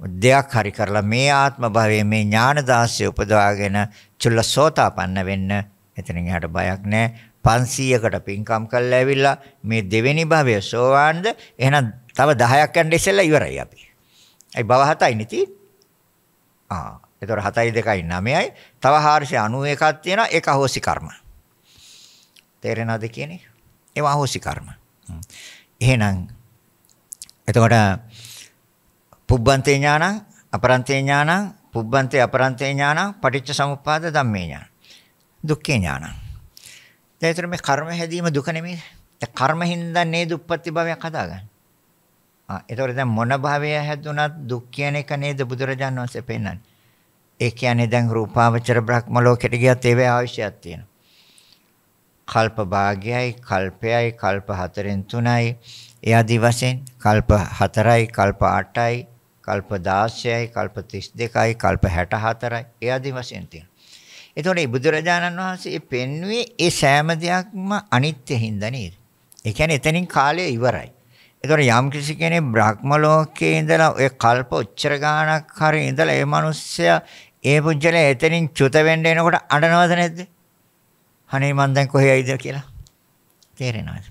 දෙයක් හරි කරලා මේ ආත්ම භවයේ මේ ඥාන දාස්‍ය උපදවාගෙන චුල්ලසෝතාපන්න වෙන්න එතනින් එහාට බයක් නැහැ 500කට පින්කම් කරලා ඇවිල්ලා මේ දෙවෙනි භවයේ සෝවාන්ද එහෙනම් තව 10ක් යන්න ඉස්සෙල්ලා ඉවරයි අපි. ඒ භව හතයි නිති. ආ. ඒතොර 7යි 2යි 9යි තව 491ක් තියෙනවා ඒක අහෝසි කර්ම. තේරෙනවද කියන්නේ? ඒවා අහෝසි කර්ම. එහෙනම් එතකොට පුබ්බන්තේ ඥානං අපරන්තේ ඥානං පුබ්බන්තේ අපරන්තේ ඥානං පටිච්ච සමුප්පාද ධම්මේ ඥාන. දුක්ඛේ ඥානං. දැන් මේ කර්ම හැදීම දුක නෙමෙයි. දැන් කර්ම හින්දා නේද උප්පත්ති භවයක් හදාගන්නේ. ආ ඒතකොට දැන් මොන භවය හැදුනත් දුක් කියන එක නේද බුදුරජාණන් වහන්සේ පෙන්නන්නේ. ඒ කියන්නේ දැන් රූපාවචර බ්‍රහ්ම ලෝකෙට ගියත් ඒවේ අවශ්‍යයක් තියෙනවා. කල්ප භාගයයි කල්පයයි කල්ප 4න් 3යි එයාදි වශයෙන් කල්ප 4යි කල්ප 8යි කල්ප 16යි, කල්ප 32යි, කල්ප 64යි. ඒ ආදී වශයෙන් තියෙනවා. එතකොට මේ බුදුරජාණන් වහන්සේ පෙන්වුවේ ඒ සෑම දෙයක්ම අනිත්‍ය හින්දා නේද? ඒ කියන්නේ එතනින් කාලය ඉවරයි. එතකොට යම් කිසි කෙනෙක් බ්‍රහ්ම ලෝකයේ ඉඳලා ඔය කල්ප ඔච්චර ගාණක් හරි ඉඳලා ඒ මිනිස්සයා ඒ පුජ්‍යලයා එතනින් චුත වෙන්න එනකොට අඬනවද නැද්ද? අනේ මං දැන් කොහේ ඇයිද කියලා තේරෙනවද?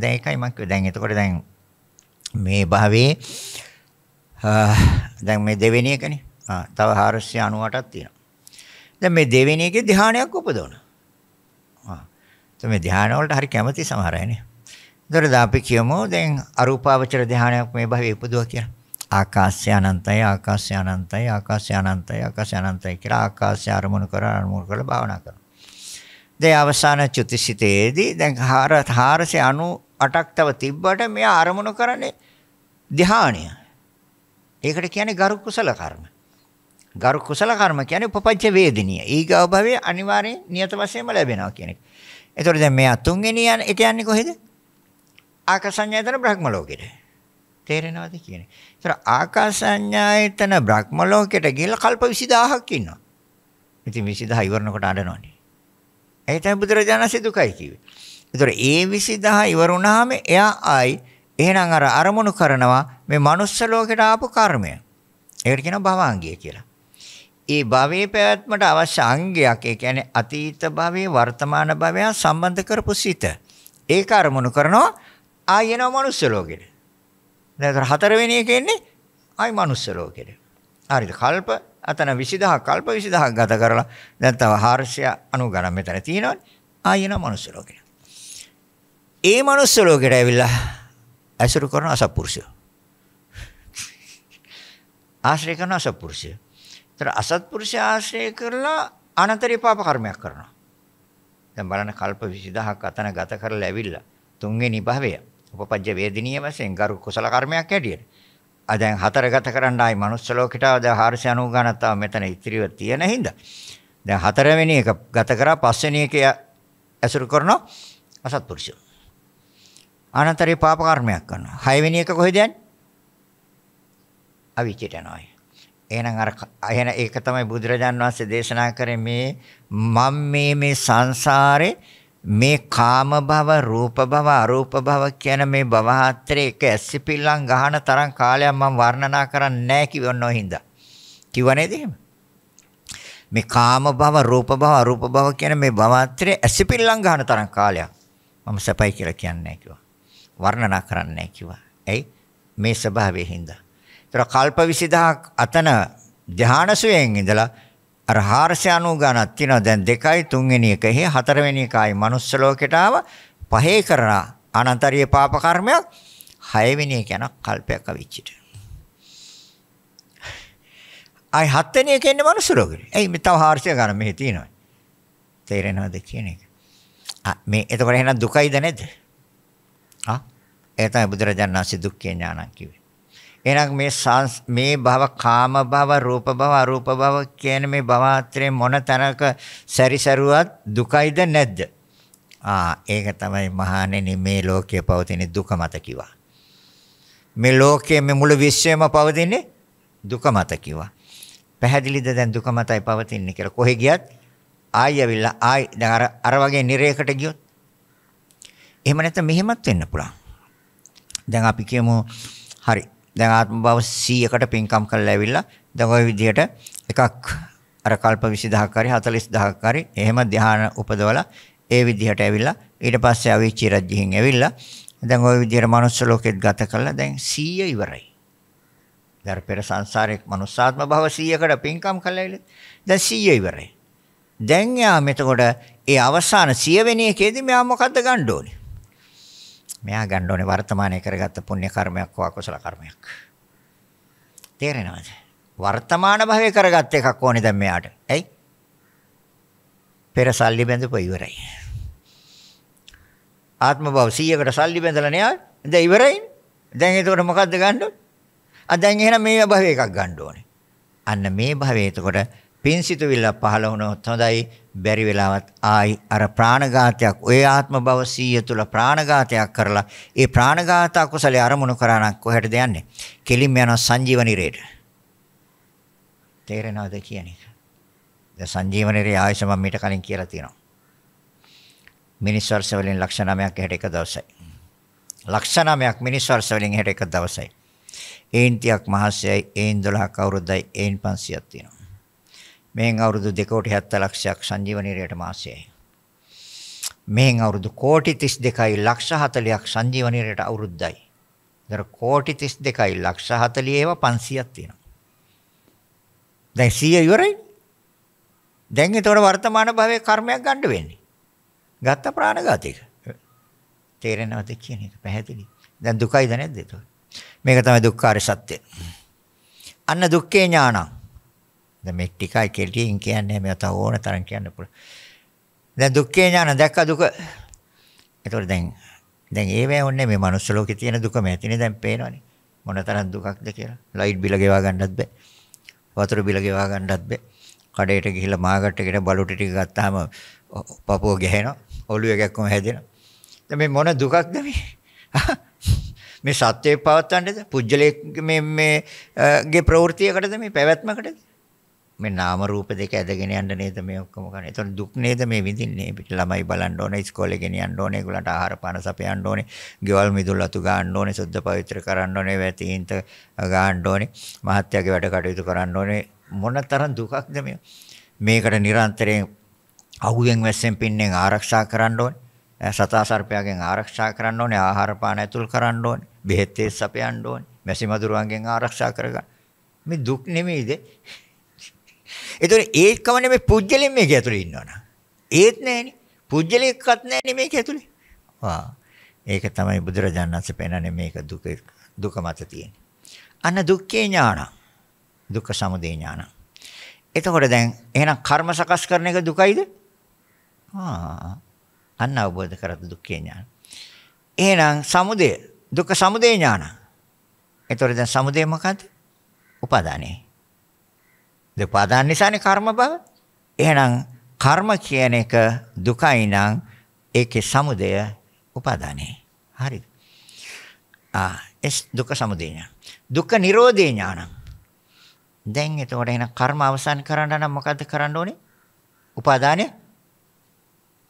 දැන් ඒකයි මම දැන් එතකොට දැන් මේ භාවයේ දැන් මේ දෙවෙනි එකනේ. තව 498ක් තියෙනවා. දැන් මේ දෙවෙනි එකේ ධානයක් උපදවනවා. ආ. මේ ධාන වලට හරි කැමති සමහර අයනේ. ඒතර අපි කියමු දැන් අරූපාවචර ධානයක් මේ භවයේ උපදවුවා කියලා. ආකාශය අනන්තයි ආකාශය අනන්තයි ආකාශය අනන්තයි ආකාශය අනන්තයි කියලා ආකාශය අරමුණු කර අරමුණු කරලා භාවනා කරනවා. දැන් අවසාන චුතිසිතේදී දැන් 498ක් තව තිබ්බට මෙයා අරමුණු කරන්නේ ධානය. ඒකට කියන්නේ ගරු කුසල කර්ම. ගරු කුසල කර්ම කියන්නේ උපපංච වේදිනිය. ඊගව භවයේ අනිවාර්යෙන් නියත වශයෙන්ම ලැබෙනවා කියන එක. ඒතකොට දැන් මෙයා තුන්වෙනි යන ඊට යන්නේ කොහෙද? ආකාසඤ්ඤායතන බ්‍රහ්ම ලෝකෙට. තේරෙනවද කියන්නේ? ඒතර ආකාසඤ්ඤායතන බ්‍රහ්ම ලෝකෙට ගිහලා කල්ප 20000ක් ඉන්නවා. ඉතින් 20000 ඉවරනකොට අඬනවනේ. ඒ තමයි බුදුරජාණන්සේ දුකයි කිව්වේ. ඒතර ඒ 20000 ඉවරුනහම එයා ආයි එහෙනම් අර අරමුණු කරනවා මේ මනුස්ස ලෝකෙට ආපු කර්මය. ඒකට කියනවා භවංගය කියලා. ඒ භවයේ පැවැත්මට අවශ්‍ය අංගයක් ඒ කියන්නේ අතීත භවයේ වර්තමාන භවය සම්බන්ධ කරපු සිත. ඒක අරමුණු කරනවා ආයෙ එනවා මනුස්ස ලෝකෙට. දැන් හතරවෙනි එක එන්නේ ආයි මනුස්ස ලෝකෙට. හරිද? කල්ප අතන 20000 කල්ප 20000 ගත කරලා දැන් තව 490 ගණන් මෙතන තියෙනවනේ. ආයෙ එනවා මනුස්ස ලෝකෙට. ඒ මනුස්ස ලෝකෙට ඇවිල්ලා ඇසුරු කරන අසත්පුරුෂයෝ ආශ්‍රය කරන අසත්පුරුෂය. ඒතර අසත්පුරුෂය ආශ්‍රය කරලා අනතරී පාප කර්මයක් කරනවා. දැන් බලන්න කල්ප 20000ක් අතන ගත කරලා ඇවිල්ලා තුන්වෙනි භවය උපපජ්ජ වේදිනිය වශයෙන් ගරු කුසල කර්මයක් හැටියට. ආ දැන් හතර ගත කරන්න ආයි manuss ලෝකෙට ආව දැන් 490 ගණන් තව මෙතන ඉතිරිව තියෙන හින්දා. දැන් හතරවෙනි එක ගත කරා පස්වෙනි එක ඇසුරු කරනවා අසත්පුරුෂය. අනතරී පාප කර්මයක් කරනවා. හයවෙනි එක කොහෙද යන්නේ? අවීචයට යනවා. එහෙනම් අර එහෙනම් ඒක තමයි බුදුරජාන් වහන්සේ දේශනා කරේ මේ මම මේ මේ සංසාරේ මේ කාම භව රූප භව අරූප භව කියන මේ භව හතරේ එක ඇස්සිපිල්ලම් ගහන තරම් කාලයක් මම වර්ණනා කරන්නේ නැහැ කිව්වනෝ හින්දා. කිව්ව නේද එහෙම? මේ කාම භව රූප භව අරූප භව කියන මේ භව හතරේ ඇස්සිපිල්ලම් ගහන තරම් කාලයක් මම සපයි කියලා කියන්නේ නැහැ කිව්වා. වර්ණනා කරන්නේ නැහැ කිව්වා. ඇයි? මේ ස්වභාවයෙන් හින්දා. ඒතර කල්ප 20000ක් අතන ධානසුවෙන් ඉඳලා අර 490 ගණක් තියෙනවා. දැන් දෙකයි තුන්වෙනි එක එහෙ හතරවෙනි එකයි manuss ලෝකයට ආව පහේ කරා අනන්තරිය පාප කර්මයක් හයවෙනි එක යන කල්පයක් අවිච්චිට. අයි හත්වෙනි එක එන්නේ manuss ලෝකෙට. එයි මේ තව 400 ගණන් මෙහෙ තියෙනවා. තේරෙනවද කියන එක. මේ එතකොට එහෙනම් දුකයිද නැද්ද? ආ ඒ තමයි බුදුරජාණන් වහන්සේ දුක්ඛේ ඥානං කිව්වේ. එහෙනම් මේ මේ භව කාම භව රූප භව අරූප භව කියන මේ භවත්‍රේ මොන තැනක සැරිසරුවත් දුකයිද නැද්ද? ආ ඒක තමයි මහණෙනි මේ ලෝකයේ පවතින දුක මත කිවා. මේ ලෝකයේ මේ මුළු විශ්වයම පවතින්නේ දුක මත කිවා. පැහැදිලිද දැන් දුක මතයි පවතින්නේ කියලා කොහෙ ගියත් ආයි ඇවිල්ලා ආයි දැන් අර අර වගේ නිරේකට ගියොත් එහෙම නැත්නම් මෙහෙමත් වෙන්න පුළුවන්. දැන් අපි කියමු හරි දැන් ආත්ම භව 100කට පින්කම් කරලා ඇවිල්ලා දැන් ওই විදිහට එකක් අර කල්ප 20000ක් හරි 40000ක් හරි එහෙම ධ්‍යාන උපදවලා ඒ විදිහට ඇවිල්ලා ඊට පස්සේ අවීචී රජ්‍යයෙන් ඇවිල්ලා දැන් ওই විදිහට manuss ලෝකෙත් ගත කළා දැන් 100 ඉවරයි. දැන් පෙර සංසාරයේ manussාත්ම භව 100කට පින්කම් කළා ඉලෙ දැන් 100 ඉවරයි. දැන් යා මෙතකොට ඒ අවසාන 100 වෙනි එකේදී මෙයා මොකද්ද ගන්න ඕනේ? මෙයා ගන්න ඕනේ වර්තමානයේ කරගත්ත පුණ්‍ය කර්මයක් හෝ අකුසල කර්මයක්. තේරෙනවද? වර්තමාන භවයේ කරගත්ත එකක් ඕනේ දැන් මෙයාට. ඇයි? පෙර සල්ලි බැඳපුවා ඉවරයි. ආත්ම භව 100කට සල්ලි බැඳලා නෑ. දැන් ඉවරයි. දැන් එතකොට මොකද්ද ගන්න ඕනේ? ආ දැන් එහෙනම් මේ භවය එකක් ගන්න ඕනේ. අන්න මේ භවයේ එතකොට පින්සිතුවිල්ල පහළ වුණොත් හොඳයි බැරි වෙලාවත් ආයි අර ප්‍රාණඝාතයක් ඔය ආත්ම භව 100 තුල ප්‍රාණඝාතයක් කරලා ඒ ප්‍රාණඝාත අකුසලයේ අරමුණු කරා නම් කොහෙටද යන්නේ? කෙලින්ම යනවා සංජීව නිරේට. තේරෙනවද කියන්නේ? දැන් සංජීව නිරේ ආයෙත් මම මීට කලින් කියලා තියෙනවා. මිනිස් වර්ෂ වලින් ලක්ෂ 9ක් හැට එක දවසයි. ලක්ෂ 9ක් මිනිස් වර්ෂ වලින් හැට එක දවසයි. ඒන් 30ක් මහසයයි ඒන් 12ක් අවුරුද්දයි ඒන් 500ක් තියෙනවා. මෙහෙන් අවුරුදු 2 කෝටි 70 ලක්ෂයක් සංජීවනී රේට මාසයයි. මෙහෙන් අවුරුදු කෝටි 32යි ලක්ෂ 40ක් සංජීවනී රේට අවුරුද්දයි. ඒතර කෝටි 32යි ලක්ෂ 40 ඒවා 500ක් තියෙනවා. දැන් 100 ඉවරයි. දැන් ඒතකොට වර්තමාන භවයේ කර්මයක් ගන්න වෙන්නේ. ගත්ත ප්‍රාණඝාතයක. තේරෙනවද කියන එක පැහැදිලි. දැන් දුකයිද නැද්ද ඒක? මේක තමයි දුක්ඛාර සත්‍ය. අන්න දුක්ඛේ ඥානං දැන් මේ ටිකයි කෙලියෙන් කියන්නේ මේ තව ඕන තරම් කියන්න පුළුවන්. දැන් දුක්ඛේ ඥාන දැක්ක දුක. ඒතකොට දැන් දැන් ඒවැ ඕනේ මේ මනුස්ස ලෝකේ තියෙන දුකම ඇතිනේ දැන් පේනවනේ. මොන තරම් දුකක්ද කියලා. ලයිට් බිල ගෙවා ගන්නත් බෑ. වතුර බිල ගෙවා ගන්නත් බෑ. කඩේට ගිහිල්ලා මාගට්ට ගෙට බලුටි ටික ගත්තාම පපුව ගහනවා. ඔළුවේ ගැක්කම හැදෙනවා. දැන් මේ මොන දුකක්ද මේ? මේ සත්‍යය පවත්තන්නේද? පුජ්‍යලයේ මේ මේගේ ප්‍රවෘත්තියකටද මේ පැවැත්මකටද? මේ නාම රූප දෙක ඇදගෙන යන්න නේද මේ ඔක්කොම කරන්නේ. එතකොට දුක් නේද මේ විඳින්නේ. පිට ළමයි බලන්න ඕනේ, ඉස්කෝලේ ගෙනියන්න ඕනේ, ඒගොල්ලන්ට ආහාර පාන සපයන්න ඕනේ, ගෙවල් මිදුල් අතු ගන්න ඕනේ, සුද්ධ පවිත්‍ර කරන්න ඕනේ, වැතීන්ත ගන්න ඕනේ, මහත්යාගේ වැඩ කටයුතු කරන්න ඕනේ. මොනතරම් දුකක්ද මේ? මේකට නිරන්තරයෙන් අහුවෙන් වැස්සෙන් පින්නෙන් ආරක්ෂා කරන්න ඕනේ. සතා සර්පයාගෙන් ආරක්ෂා කරන්න ඕනේ, ආහාර පාන ඇතුල් කරන්න ඕනේ, බෙහෙත් සපයන්න ඕනේ, මැසි මදුරුවන්ගෙන් ආරක්ෂා කරගන්න. මේ දුක් නෙමෙයිද? ඒතකොට ඒකම නෙමෙයි පුජ්‍යලෙන් මේක ඇතුලේ ඉන්නවනම්. ඒත් නැහෙනේ. පුජ්‍යලෙක්වත් නැහෙනේ මේක ඇතුලේ. ආ. ඒක තමයි බුදුරජාණන් වහන්සේ පෙන්නන්නේ මේක දුක දුක මත තියෙන. අන්න දුක්ඛේ ඥාන. දුක්ඛ සමුදය ඥාන. එතකොට දැන් එහෙනම් කර්ම සකස් කරන එක දුකයිද? ආ. අන්න අවබෝධ කරගත් දුක්ඛේ ඥාන. එහෙනම් සමුදය දුක්ඛ සමුදය ඥාන. එතකොට දැන් සමුදය මොකද්ද? උපාදානේ. දුපාදාන නිසානේ කර්ම බව. එහෙනම් කර්ම කියන එක දුකයි නම් ඒකේ සමුදය උපාදානේ. හරිද? ආ එස් දුක සමුදය ඥාන. දුක නිරෝධේ ඥාන. දැන් එතකොට එහෙනම් කර්ම අවසන් කරන්න නම් මොකද්ද කරන්න ඕනේ? උපාදානය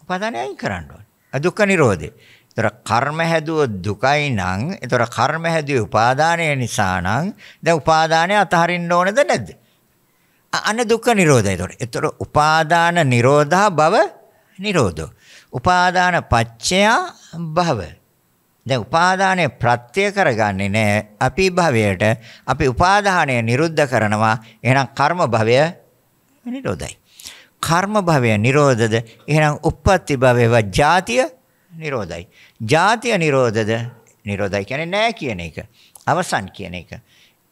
උපාදානය අයින් කරන්න ඕනේ. දුක්ඛ නිරෝධේ. ඒතර කර්ම හැදුව දුකයි නම්, ඒතර කර්ම හැදුවේ උපාදානය නිසා නම්, දැන් උපාදානය අතහරින්න ඕනේද නැද්ද? අන දුක්ඛ නිරෝධය. ඒතකොට ඒතර උපාදාන නිරෝධා භව නිරෝධෝ. උපාදාන පච්චයා භව. දැන් උපාදානය ප්‍රත්‍ය කරගන්නේ නැහැ. අපි භවයට අපි උපාදානය නිරුද්ධ කරනවා. එහෙනම් කර්ම භවය නිරෝධයි. කර්ම භවය නිරෝධද? එහෙනම් uppatti භවය ජාතිය නිරෝධයි. ජාතිය නිරෝධද? නිරෝධයි කියන්නේ නැහැ කියන එක. අවසන් කියන එක.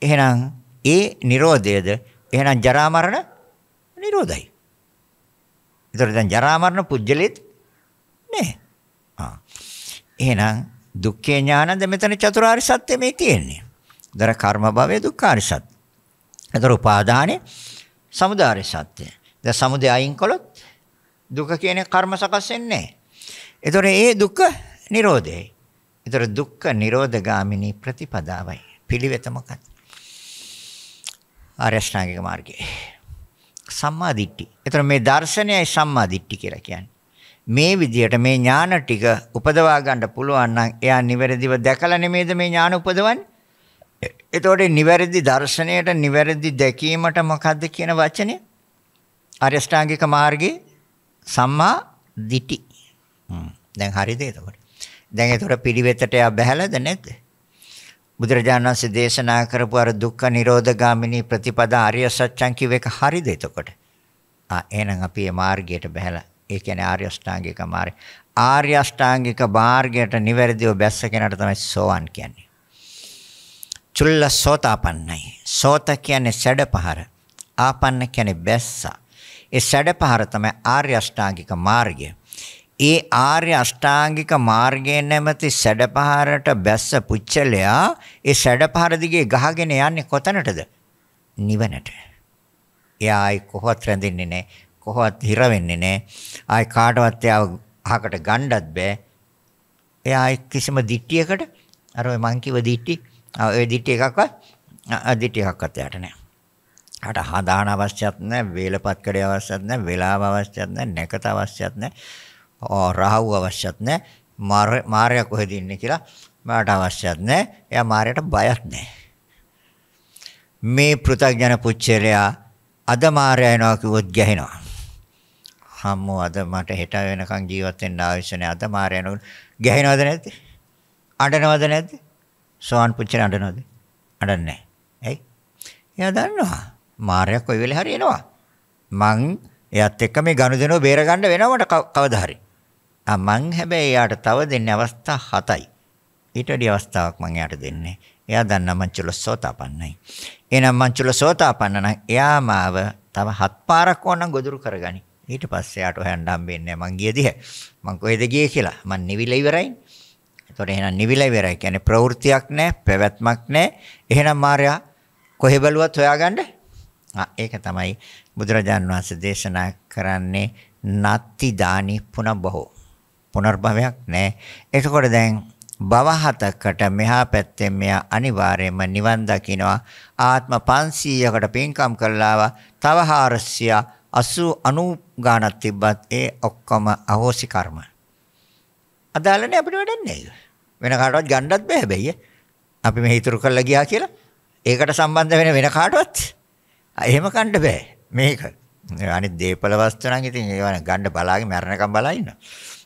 එහෙනම් ඒ නිරෝධයද එහෙනම් ජරා මරණ නිරෝධයි. ඒතර දැන් ජරා මරණ පුජ්‍යලෙත් නෑ. ආ. එහෙනම් දුක්ඛේ ඥානද මෙතන චතුරාර්ය සත්‍ය මේ තියෙන්නේ. දර කර්ම භවයේ දුක්ඛාරි සත්‍ය. ඒතර උපාදානේ සමුදාය සත්‍ය. දැන් සමුදය අයින් කළොත් දුක කියන කර්ම සකස් වෙන්නේ නැහැ. ඒතර ඒ දුක නිරෝධයයි. ඒතර දුක්ඛ නිරෝධගාමිනී ප්‍රතිපදාවයි. පිළිවෙත මොකක්ද? ආර්ය අෂ්ටාංගික මාර්ගයේ. සම්මා දිට්ඨි. ඒතර මේ දර්ශනයයි සම්මා දිට්ඨි කියලා කියන්නේ. මේ විදියට මේ ඥාන ටික උපදවා ගන්න පුළුවන් නම් එයා නිවැරදිව දැකලා නෙමෙයිද මේ ඥාන උපදවන්නේ? එතකොට නිවැරදි දර්ශනයට නිවැරදි දැකීමට මොකද්ද කියන වචනේ? ආර්ය අෂ්ටාංගික මාර්ගයේ සම්මා දිටි. දැන් හරිද එතකොට? දැන් එතකොට පිළිවෙතට යා බැහැලාද නැද්ද? බුදුරජාණන් වහන්සේ දේශනා කරපු අර දුක්ඛ නිරෝධ ගාමිනී ප්‍රතිපදා ආර්ය සත්‍යං කිව් එක හරිද එතකොට? ආ එහෙනම් අපි මේ මාර්ගයට බහැලා ඒ කියන්නේ ආර්ය අෂ්ටාංගික මාර්ගය. ආර්ය අෂ්ටාංගික මාර්ගයට නිවැරදිව බැස්ස කෙනාට තමයි සෝවන් කියන්නේ. චුල්ල සෝතාපන්නයි. සෝත කියන්නේ සැඩපහර. ආපන්න කියන්නේ බැස්සා. ඒ සැඩපහර තමයි ආර්ය අෂ්ටාංගික මාර්ගය. ඒ ආර්ය අෂ්ටාංගික මාර්ගයේ නැමැති සැඩපහරට බැස්ස පුච්චලයා ඒ සැඩපහර දිගේ ගහගෙන යන්නේ කොතනටද? නිවනට. එයායි කොහොත් රැඳෙන්නේ නැහැ. කොහොත් හිර වෙන්නේ නැහැ. ආයි කාටවත් එයාව අහකට ගණ්ඩත් බෑ. එයායි කිසිම දිට්ටියකට අර ඔය මං කිව්ව දිට්ටි ඔය දිට්ටි එකක්වත් දිට්ටි එකක්වත් යාට නැහැ. අට හදාන අවශ්‍යත් නැහැ, වේලපත් කඩේ අවශ්‍යත් නැහැ, වේලාව අවශ්‍යත් නැහැ, නැකත අවශ්‍යත් නැහැ. රාහුව අවශ්‍යත් නැහැ. මාර්යා කොහෙද ඉන්නේ කියලා මට අවශ්‍යත් නැහැ. එයා මාර්යාට බයත් නැහැ. මේ පෘථග්ජන පුච්චලයා අද මාර්යා එනවා කිව්වොත් ගැහෙනවා. හම්මෝ අද මට හෙට වෙනකන් ජීවත් වෙන්න අවශ්‍ය නැහැ. අද මාර්යා එනවා. ගැහෙනවද නැද්ද? අඬනවද නැද්ද? සෝවන් පුච්චල අඬනවද? අඬන්නේ නැහැ. ඇයි? එයා දන්නවා. මාර්යා කොයි වෙලේ හරි එනවා. මං එයාත් එක්ක මේ ගනුදෙනුව බේරගන්න වෙනවා මට කවදා හරි. ආ මං හැබැයි එයාට තව දෙන්නේ අවස්ථා 7යි. ඊට වැඩි අවස්ථාවක් මං එයාට දෙන්නේ. එයා දන්නා මං චුලසෝතාපන්නයි. එහෙනම් මං චුලසෝතාපන්න නම් එයා මාව තව හත් පාරක් ඕනනම් ගොදුරු කරගනි. ඊට පස්සේ එයාට හොයන්න හම්බෙන්නේ නැහැ මං ගිය දිහ. මං කොහෙද ගියේ කියලා. මං නිවිලා ඉවරයි. එතකොට එහෙනම් නිවිලා ඉවරයි කියන්නේ ප්‍රවෘත්තියක් නැහැ, පැවැත්මක් නැහැ. එහෙනම් මාර්යා කොහෙ බැලුවත් හොයාගන්න. ආ ඒක තමයි බුදුරජාන් වහන්සේ දේශනා කරන්නේ නත්ති දානි පුනබ්බහෝ පුනර්භවයක් නැහැ. එතකොට දැන් භව හතකට මෙහා පැත්තෙන් මෙයා අනිවාර්යයෙන්ම නිවන් දකිනවා. ආත්ම 500කට පින්කම් කළාවා. තව 400 80 90 ගාණක් තිබ්බත් ඒ ඔක්කොම අහෝසි කර්ම. අදාළ නැහැ අපිට වැඩන්නේ ඒක. වෙන කාටවත් ගන්නත් බෑ හැබැයි. අපි මේ ඉතුරු කරලා ගියා කියලා ඒකට සම්බන්ධ වෙන වෙන කාටවත් එහෙම කන්න බෑ මේක. අනිත් දීපල වස්තු නම් ඉතින් ඒවා ගන්න බලාගෙන මරණකම් බලා ඉන්නවා.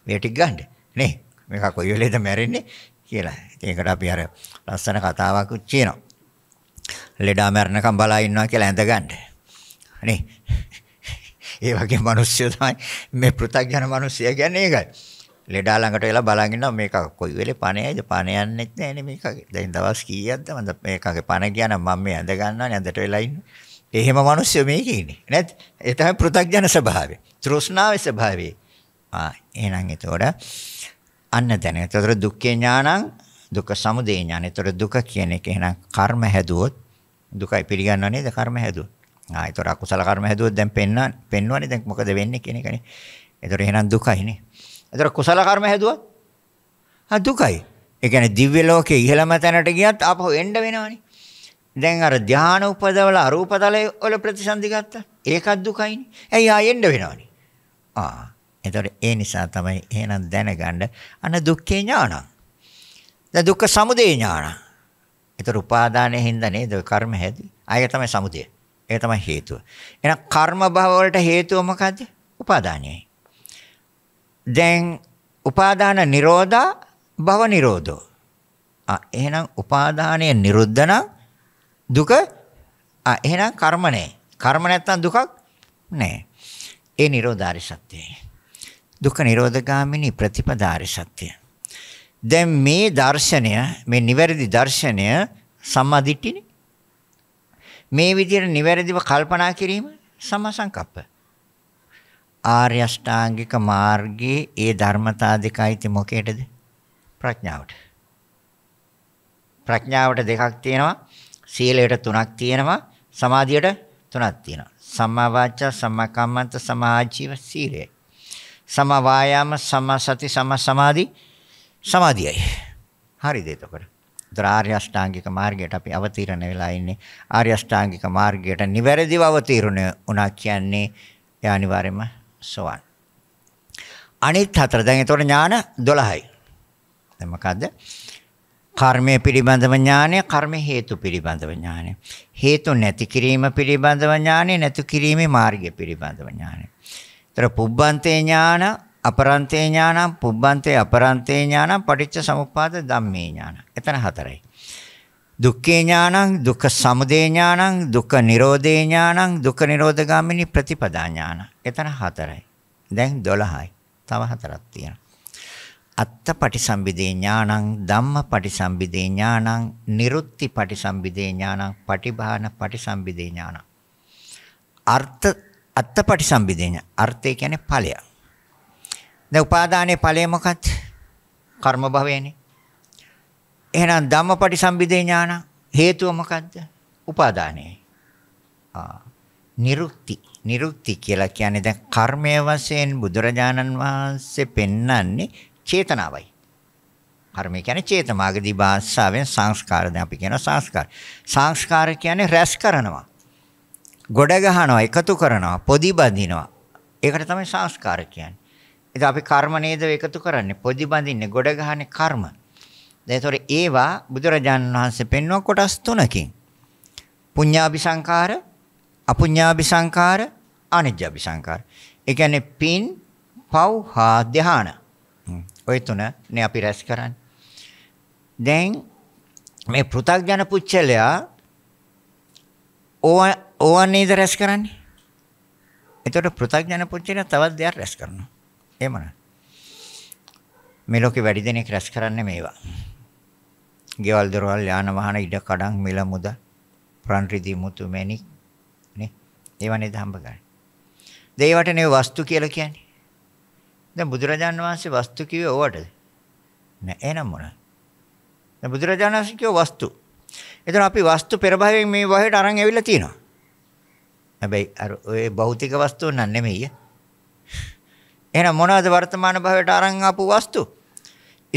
මේ ටික ගන්න. නේ. මේක කොයි වෙලේද මැරෙන්නේ කියලා. ඉතින් ඒකට අපි අර ලස්සන කතාවක් කියනවා. ලෙඩා මැරෙනකම් බලා ඉන්නවා කියලා ඇඳ ගන්න. නේ. ඒ වගේ මිනිස්සු තමයි මේ පෘථග්ජන මිනිස්සය කියන්නේ ඒකයි. ලෙඩා ළඟට වෙලා බලන් ඉන්නවා මේක කොයි වෙලේ පණ ඇයිද පණ යන්නෙත් නැහැ නේ මේක. දැන් දවස් කීයක්ද මම මේකගේ පණ ගියා නම් මම මේ ඇඳ ගන්නවා නේ ඇඳට වෙලා ඉන්නේ. එහෙම මිනිස්සු මේකේ ඉන්නේ. නැත් ඒ තමයි පෘථග්ජන ස්වභාවය. තෘෂ්ණාවේ ස්වභාවය. ආ එහෙනම් එතකොට අන්න දැන. එතකොට දුක්ඛේ ඥානං දුක්ඛ සමුදය ඥානං. එතකොට දුක කියන එක එහෙනම් කර්ම හැදුවොත් දුකයි පිළිගන්නව නේද කර්ම හැදුවොත්. ආ එතකොට අකුසල කර්ම හැදුවොත් දැන් පෙන්න පෙන්නවනේ දැන් මොකද වෙන්නේ කියන එකනේ. එතකොට එහෙනම් දුකයි නේ. එතකොට කුසල කර්ම හැදුවොත් ආ දුකයි. ඒ කියන්නේ දිව්‍ය ලෝකයේ ඉහළම තැනට ගියත් ආපහු එන්න වෙනවනේ. දැන් අර ධාන උපදවල අරූපතලයේ වල ප්‍රතිසන්දි ගත්තා. ඒකත් දුකයිනේ. ඇයි ආයෙ එන්න වෙනවනේ. ආ එතකොට ඒ නිසා තමයි එහෙනම් දැනගන්න අන දුක්ඛේ ඥානං. දැන් දුක්ඛ සමුදය ඥානං. ඒතර උපාදානයේ හින්දා නේද කර්ම හැදී. ආය තමයි සමුදය. ඒ තමයි හේතුව. එහෙනම් කර්ම භව වලට හේතුව මොකද්ද? උපාදානයයි. දැන් උපාදාන නිරෝධා භව නිරෝධෝ. ආ එහෙනම් උපාදානය නිරුද්ධ නම් දුක ආ එහෙනම් කර්ම නැහැ. කර්ම නැත්තම් දුකක් නැහැ. ඒ නිරෝධාරි සත්‍යයි. දුක්ඛ නිරෝධගාමිනී ප්‍රතිපදාරි සත්‍ය. දැන් මේ දර්ශනය මේ නිවැරදි දර්ශනය සම්මා දිට්ඨිනේ. මේ විදිහට නිවැරදිව කල්පනා කිරීම සම්මා සංකප්ප. ආර්ය අෂ්ටාංගික මාර්ගයේ ඒ ධර්මතා දෙකයි ති මොකේද? ප්‍රඥාවට. ප්‍රඥාවට දෙකක් තියෙනවා. සීලයට තුනක් තියෙනවා. සමාධියට තුනක් තියෙනවා. සම්මා වාචා, සම්මා කම්මන්ත, සමාජීව සීලය. සම වායාම සම සති සම සමාධි සමාධියයි. හරිද එතකොට? ආර්ය අෂ්ටාංගික මාර්ගයට අපි අවතීර්ණ වෙලා ඉන්නේ. ආර්ය අෂ්ටාංගික මාර්ගයට නිවැරදිව අවතීර්ණ වුණා කියන්නේ ඒ අනිවාර්යම සෝවන්. අනිත් හතර දැන් එතකොට ඥාන 12යි. දැන් මොකද්ද? කර්මය පිළිබඳව ඥානය, කර්ම හේතු පිළිබඳව ඥානය. හේතු නැති කිරීම පිළිබඳව ඥානය, නැති කිරීමේ මාර්ගය පිළිබඳව ඥානය. ඒතර පුබ්බන්තේ ඥාන, අපරන්තේ ඥාන, පුබ්බන්තේ අපරන්තේ ඥාන, පටිච්ච සමුප්පාද ධම්මේ ඥාන. එතන හතරයි. දුක්ඛේ ඥානං, දුක්ඛ සමුදය ඥානං, දුක්ඛ නිරෝධේ ඥානං, දුක්ඛ නිරෝධගාමිනී ප්‍රතිපදා ඥාන. එතන හතරයි. දැන් 12යි. තව හතරක් තියෙනවා. අත්ත පටිසම්භිදේ ඥානං ධම්ම පටිසම්භිදේ ඥානං නිරුත්ති පටිසම්භිදේ ඥානං පටිභාන පටිසම්භිදේ ඥානං අර්ථ අත්පටි සම්බිදේන අර්ථය කියන්නේ ඵලය. දැන් උපාදානයේ ඵලය මොකක්ද? කර්ම භවයනේ. එහෙනම් ධම්මපටි සම්බිදේ ඥාන හේතුව මොකද්ද? උපාදානයයි. ආ නිරුක්ති නිරුක්ති කියලා කියන්නේ දැන් කර්මයේ වශයෙන් බුදුරජාණන් වහන්සේ පෙන්වන්නේ චේතනාවයි. කර්මය කියන්නේ චේතනාගදී භාෂාවෙන් සංස්කාර දැන් අපි කියනවා සංස්කාර. සංස්කාර කියන්නේ රැස් කරනවා. ගොඩ ගහනවා, එකතු කරනවා, පොදි බඳිනවා. ඒකට තමයි සංස්කාර කියන්නේ. ඉතින් අපි කර්ම නේද එකතු කරන්නේ, පොදි බඳින්නේ, ගොඩ ගහන්නේ කර්ම. ඒතොර ඒවා බුදුරජාණන් වහන්සේ පෙන්වන කොටස් තුනකින්. පුඤ්ඤාභි සංකාර, අපුඤ්ඤාභි සංකාර, අනිජ්ජාභි සංකාර. ඒ කියන්නේ පින්, පව් හා ධානා. ඔය තුනනේ අපි රැස් කරන්නේ. දැන් මේ පෘථග්ජන පුච්චලයා ඕවා ඕවන් නේද රැස් කරන්නේ. එතකොට පෘථග්ජන පුච්චින තවත් දෙයක් රැස් කරනවා. එහෙමනම් මේ ලෝකේ වැඩි දෙනෙක් රැස් කරන්නේ මේවා. ගෙවල් දොරවල් යාන වාහන ඉඩ කඩන් මිල මුදල් ප්‍රාණ රිදී මුතු මැණික් නේ. ඒවා නේද හම්බ කරන්නේ. දේවට නේ වස්තු කියලා කියන්නේ. දැන් බුදුරජාණන් වහන්සේ වස්තු කිව්වේ ඕවටද? නෑ එහෙනම් මොන? දැන් බුදුරජාණන් වහන්සේ කිව්ව වස්තු. එතන අපි වස්තු පෙරභවයෙන් මේ වහයට අරන් ඇවිල්ලා තියෙනවා. හැබැයි අර ඔය භෞතික වස්තුන් නම් නෙමෙයි. එහෙනම් මොනවද වර්තමාන භවයට අරන් ආපු වස්තු?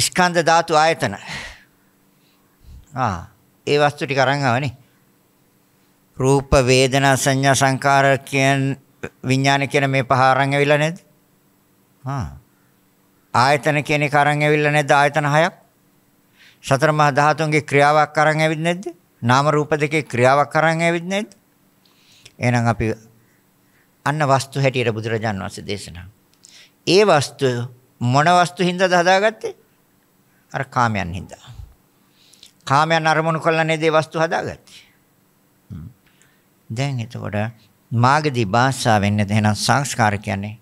ස්කන්ධ ධාතු ආයතන. ආ ඒ වස්තු ටික අරන් ආවනේ. රූප වේදනා සංඥා සංකාර කියන විඥාන කියන මේ පහ අරන් ඇවිල්ලා නේද? ආ ආයතන කියන එක අරන් ඇවිල්ලා නේද ආයතන හයක්? සතර මහා ධාතුන්ගේ ක්‍රියාවක් අරන් ඇවිත් නැද්ද? නාම රූප දෙකේ ක්‍රියාවක් අරන් ඇවිත් නැද්ද? එහෙනම් අපි අන්න වස්තු හැටියට බුදුරජාන් වහන්සේ දේශනා. ඒ වස්තු මොන වස්තු හින්දාද හදාගත්තේ? අර කාමයන් හින්දා. කාමයන් අරමුණු කළා නේද ඒ වස්තු හදාගත්තේ. දැන් එතකොට මාගදී භාෂාවෙන් නේද එහෙනම් සංස්කාර කියන්නේ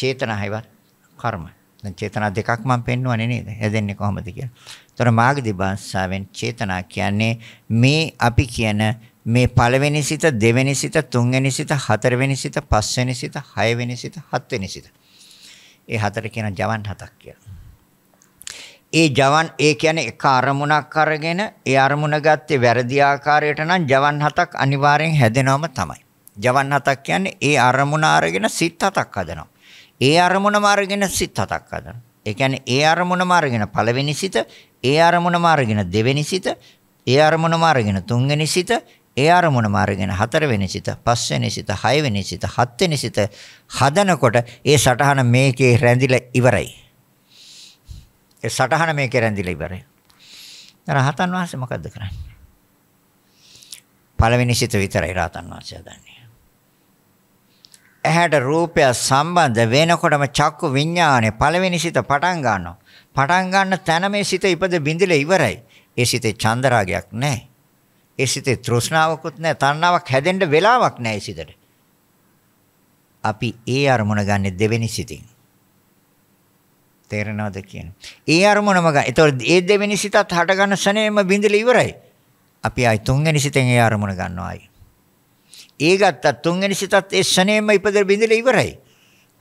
චේතනා හැවත් කර්ම. දැන් චේතනා දෙකක් මම පෙන්වන්නේ නේද? හැදෙන්නේ කොහොමද කියලා. එතකොට මාගදී භාෂාවෙන් චේතනා කියන්නේ මේ අපි කියන මේ පළවෙනි සිත, දෙවෙනි සිත, තුන්වෙනි සිත, හතරවෙනි සිත, පස්වෙනි සිත, හයවෙනි සිත, හත්වෙනි සිත. ඒ හතර කියන ජවන් හතක් කියලා. ඒ ජවන් ඒ කියන්නේ එක අරමුණක් අරගෙන ඒ අරමුණ ගත්තේ වැරදි ආකාරයට නම් ජවන් හතක් අනිවාර්යෙන් හැදෙනවම තමයි. ජවන් හතක් කියන්නේ ඒ අරමුණ අරගෙන සිත් හතක් හදනවා. ඒ අරමුණම අරගෙන සිත් හතක් හදනවා. ඒ කියන්නේ ඒ අරමුණම අරගෙන පළවෙනි සිත, ඒ අරමුණම අරගෙන දෙවෙනි සිත, ඒ අරමුණම අරගෙන තුන්වෙනි සිත, ඒ අරමුණ මාර්ගෙන හතරවෙනි සිත, පස්වෙනි සිත, හයවෙනි සිත, හත්වෙනි සිත හදනකොට ඒ සටහන මේකේ රැඳිලා ඉවරයි. ඒ සටහන මේකේ රැඳිලා ඉවරයි. රහතන් වහන්සේ මොකද්ද කරන්නේ? පළවෙනි සිත විතරයි රහතන් වහන්සේ හදන්නේ. ඇහැට රූපය සම්බන්ධ වෙනකොටම චක්කු විඥානේ පළවෙනි සිත පටන් ගන්නවා. පටන් ගන්න තැන මේ සිත ඉපද බිඳිලා ඉවරයි. ඒ සිතේ චන්දරාගයක් නැහැ. ඒ සිතේ තෘෂ්ණාවකුත් නැහැ, තණ්හාවක් හැදෙන්න වෙලාවක් නැහැ සිතට. අපි ඒ අරමුණ ගන්න දෙවෙනි සිතින්. තේරෙනවද කියන්නේ? ඒ අරමුණම ගන්න. ඒතකොට ඒ දෙවෙනි සිතත් හට ගන්න සනේම බිඳිලා ඉවරයි. අපි ආයි තුන්වෙනි සිතෙන් ඒ අරමුණ ගන්නවා ආයි. ඒ ගත්තා තුන්වෙනි සිතත් ඒ ශනේම ඉපදෙ බිඳිලා ඉවරයි.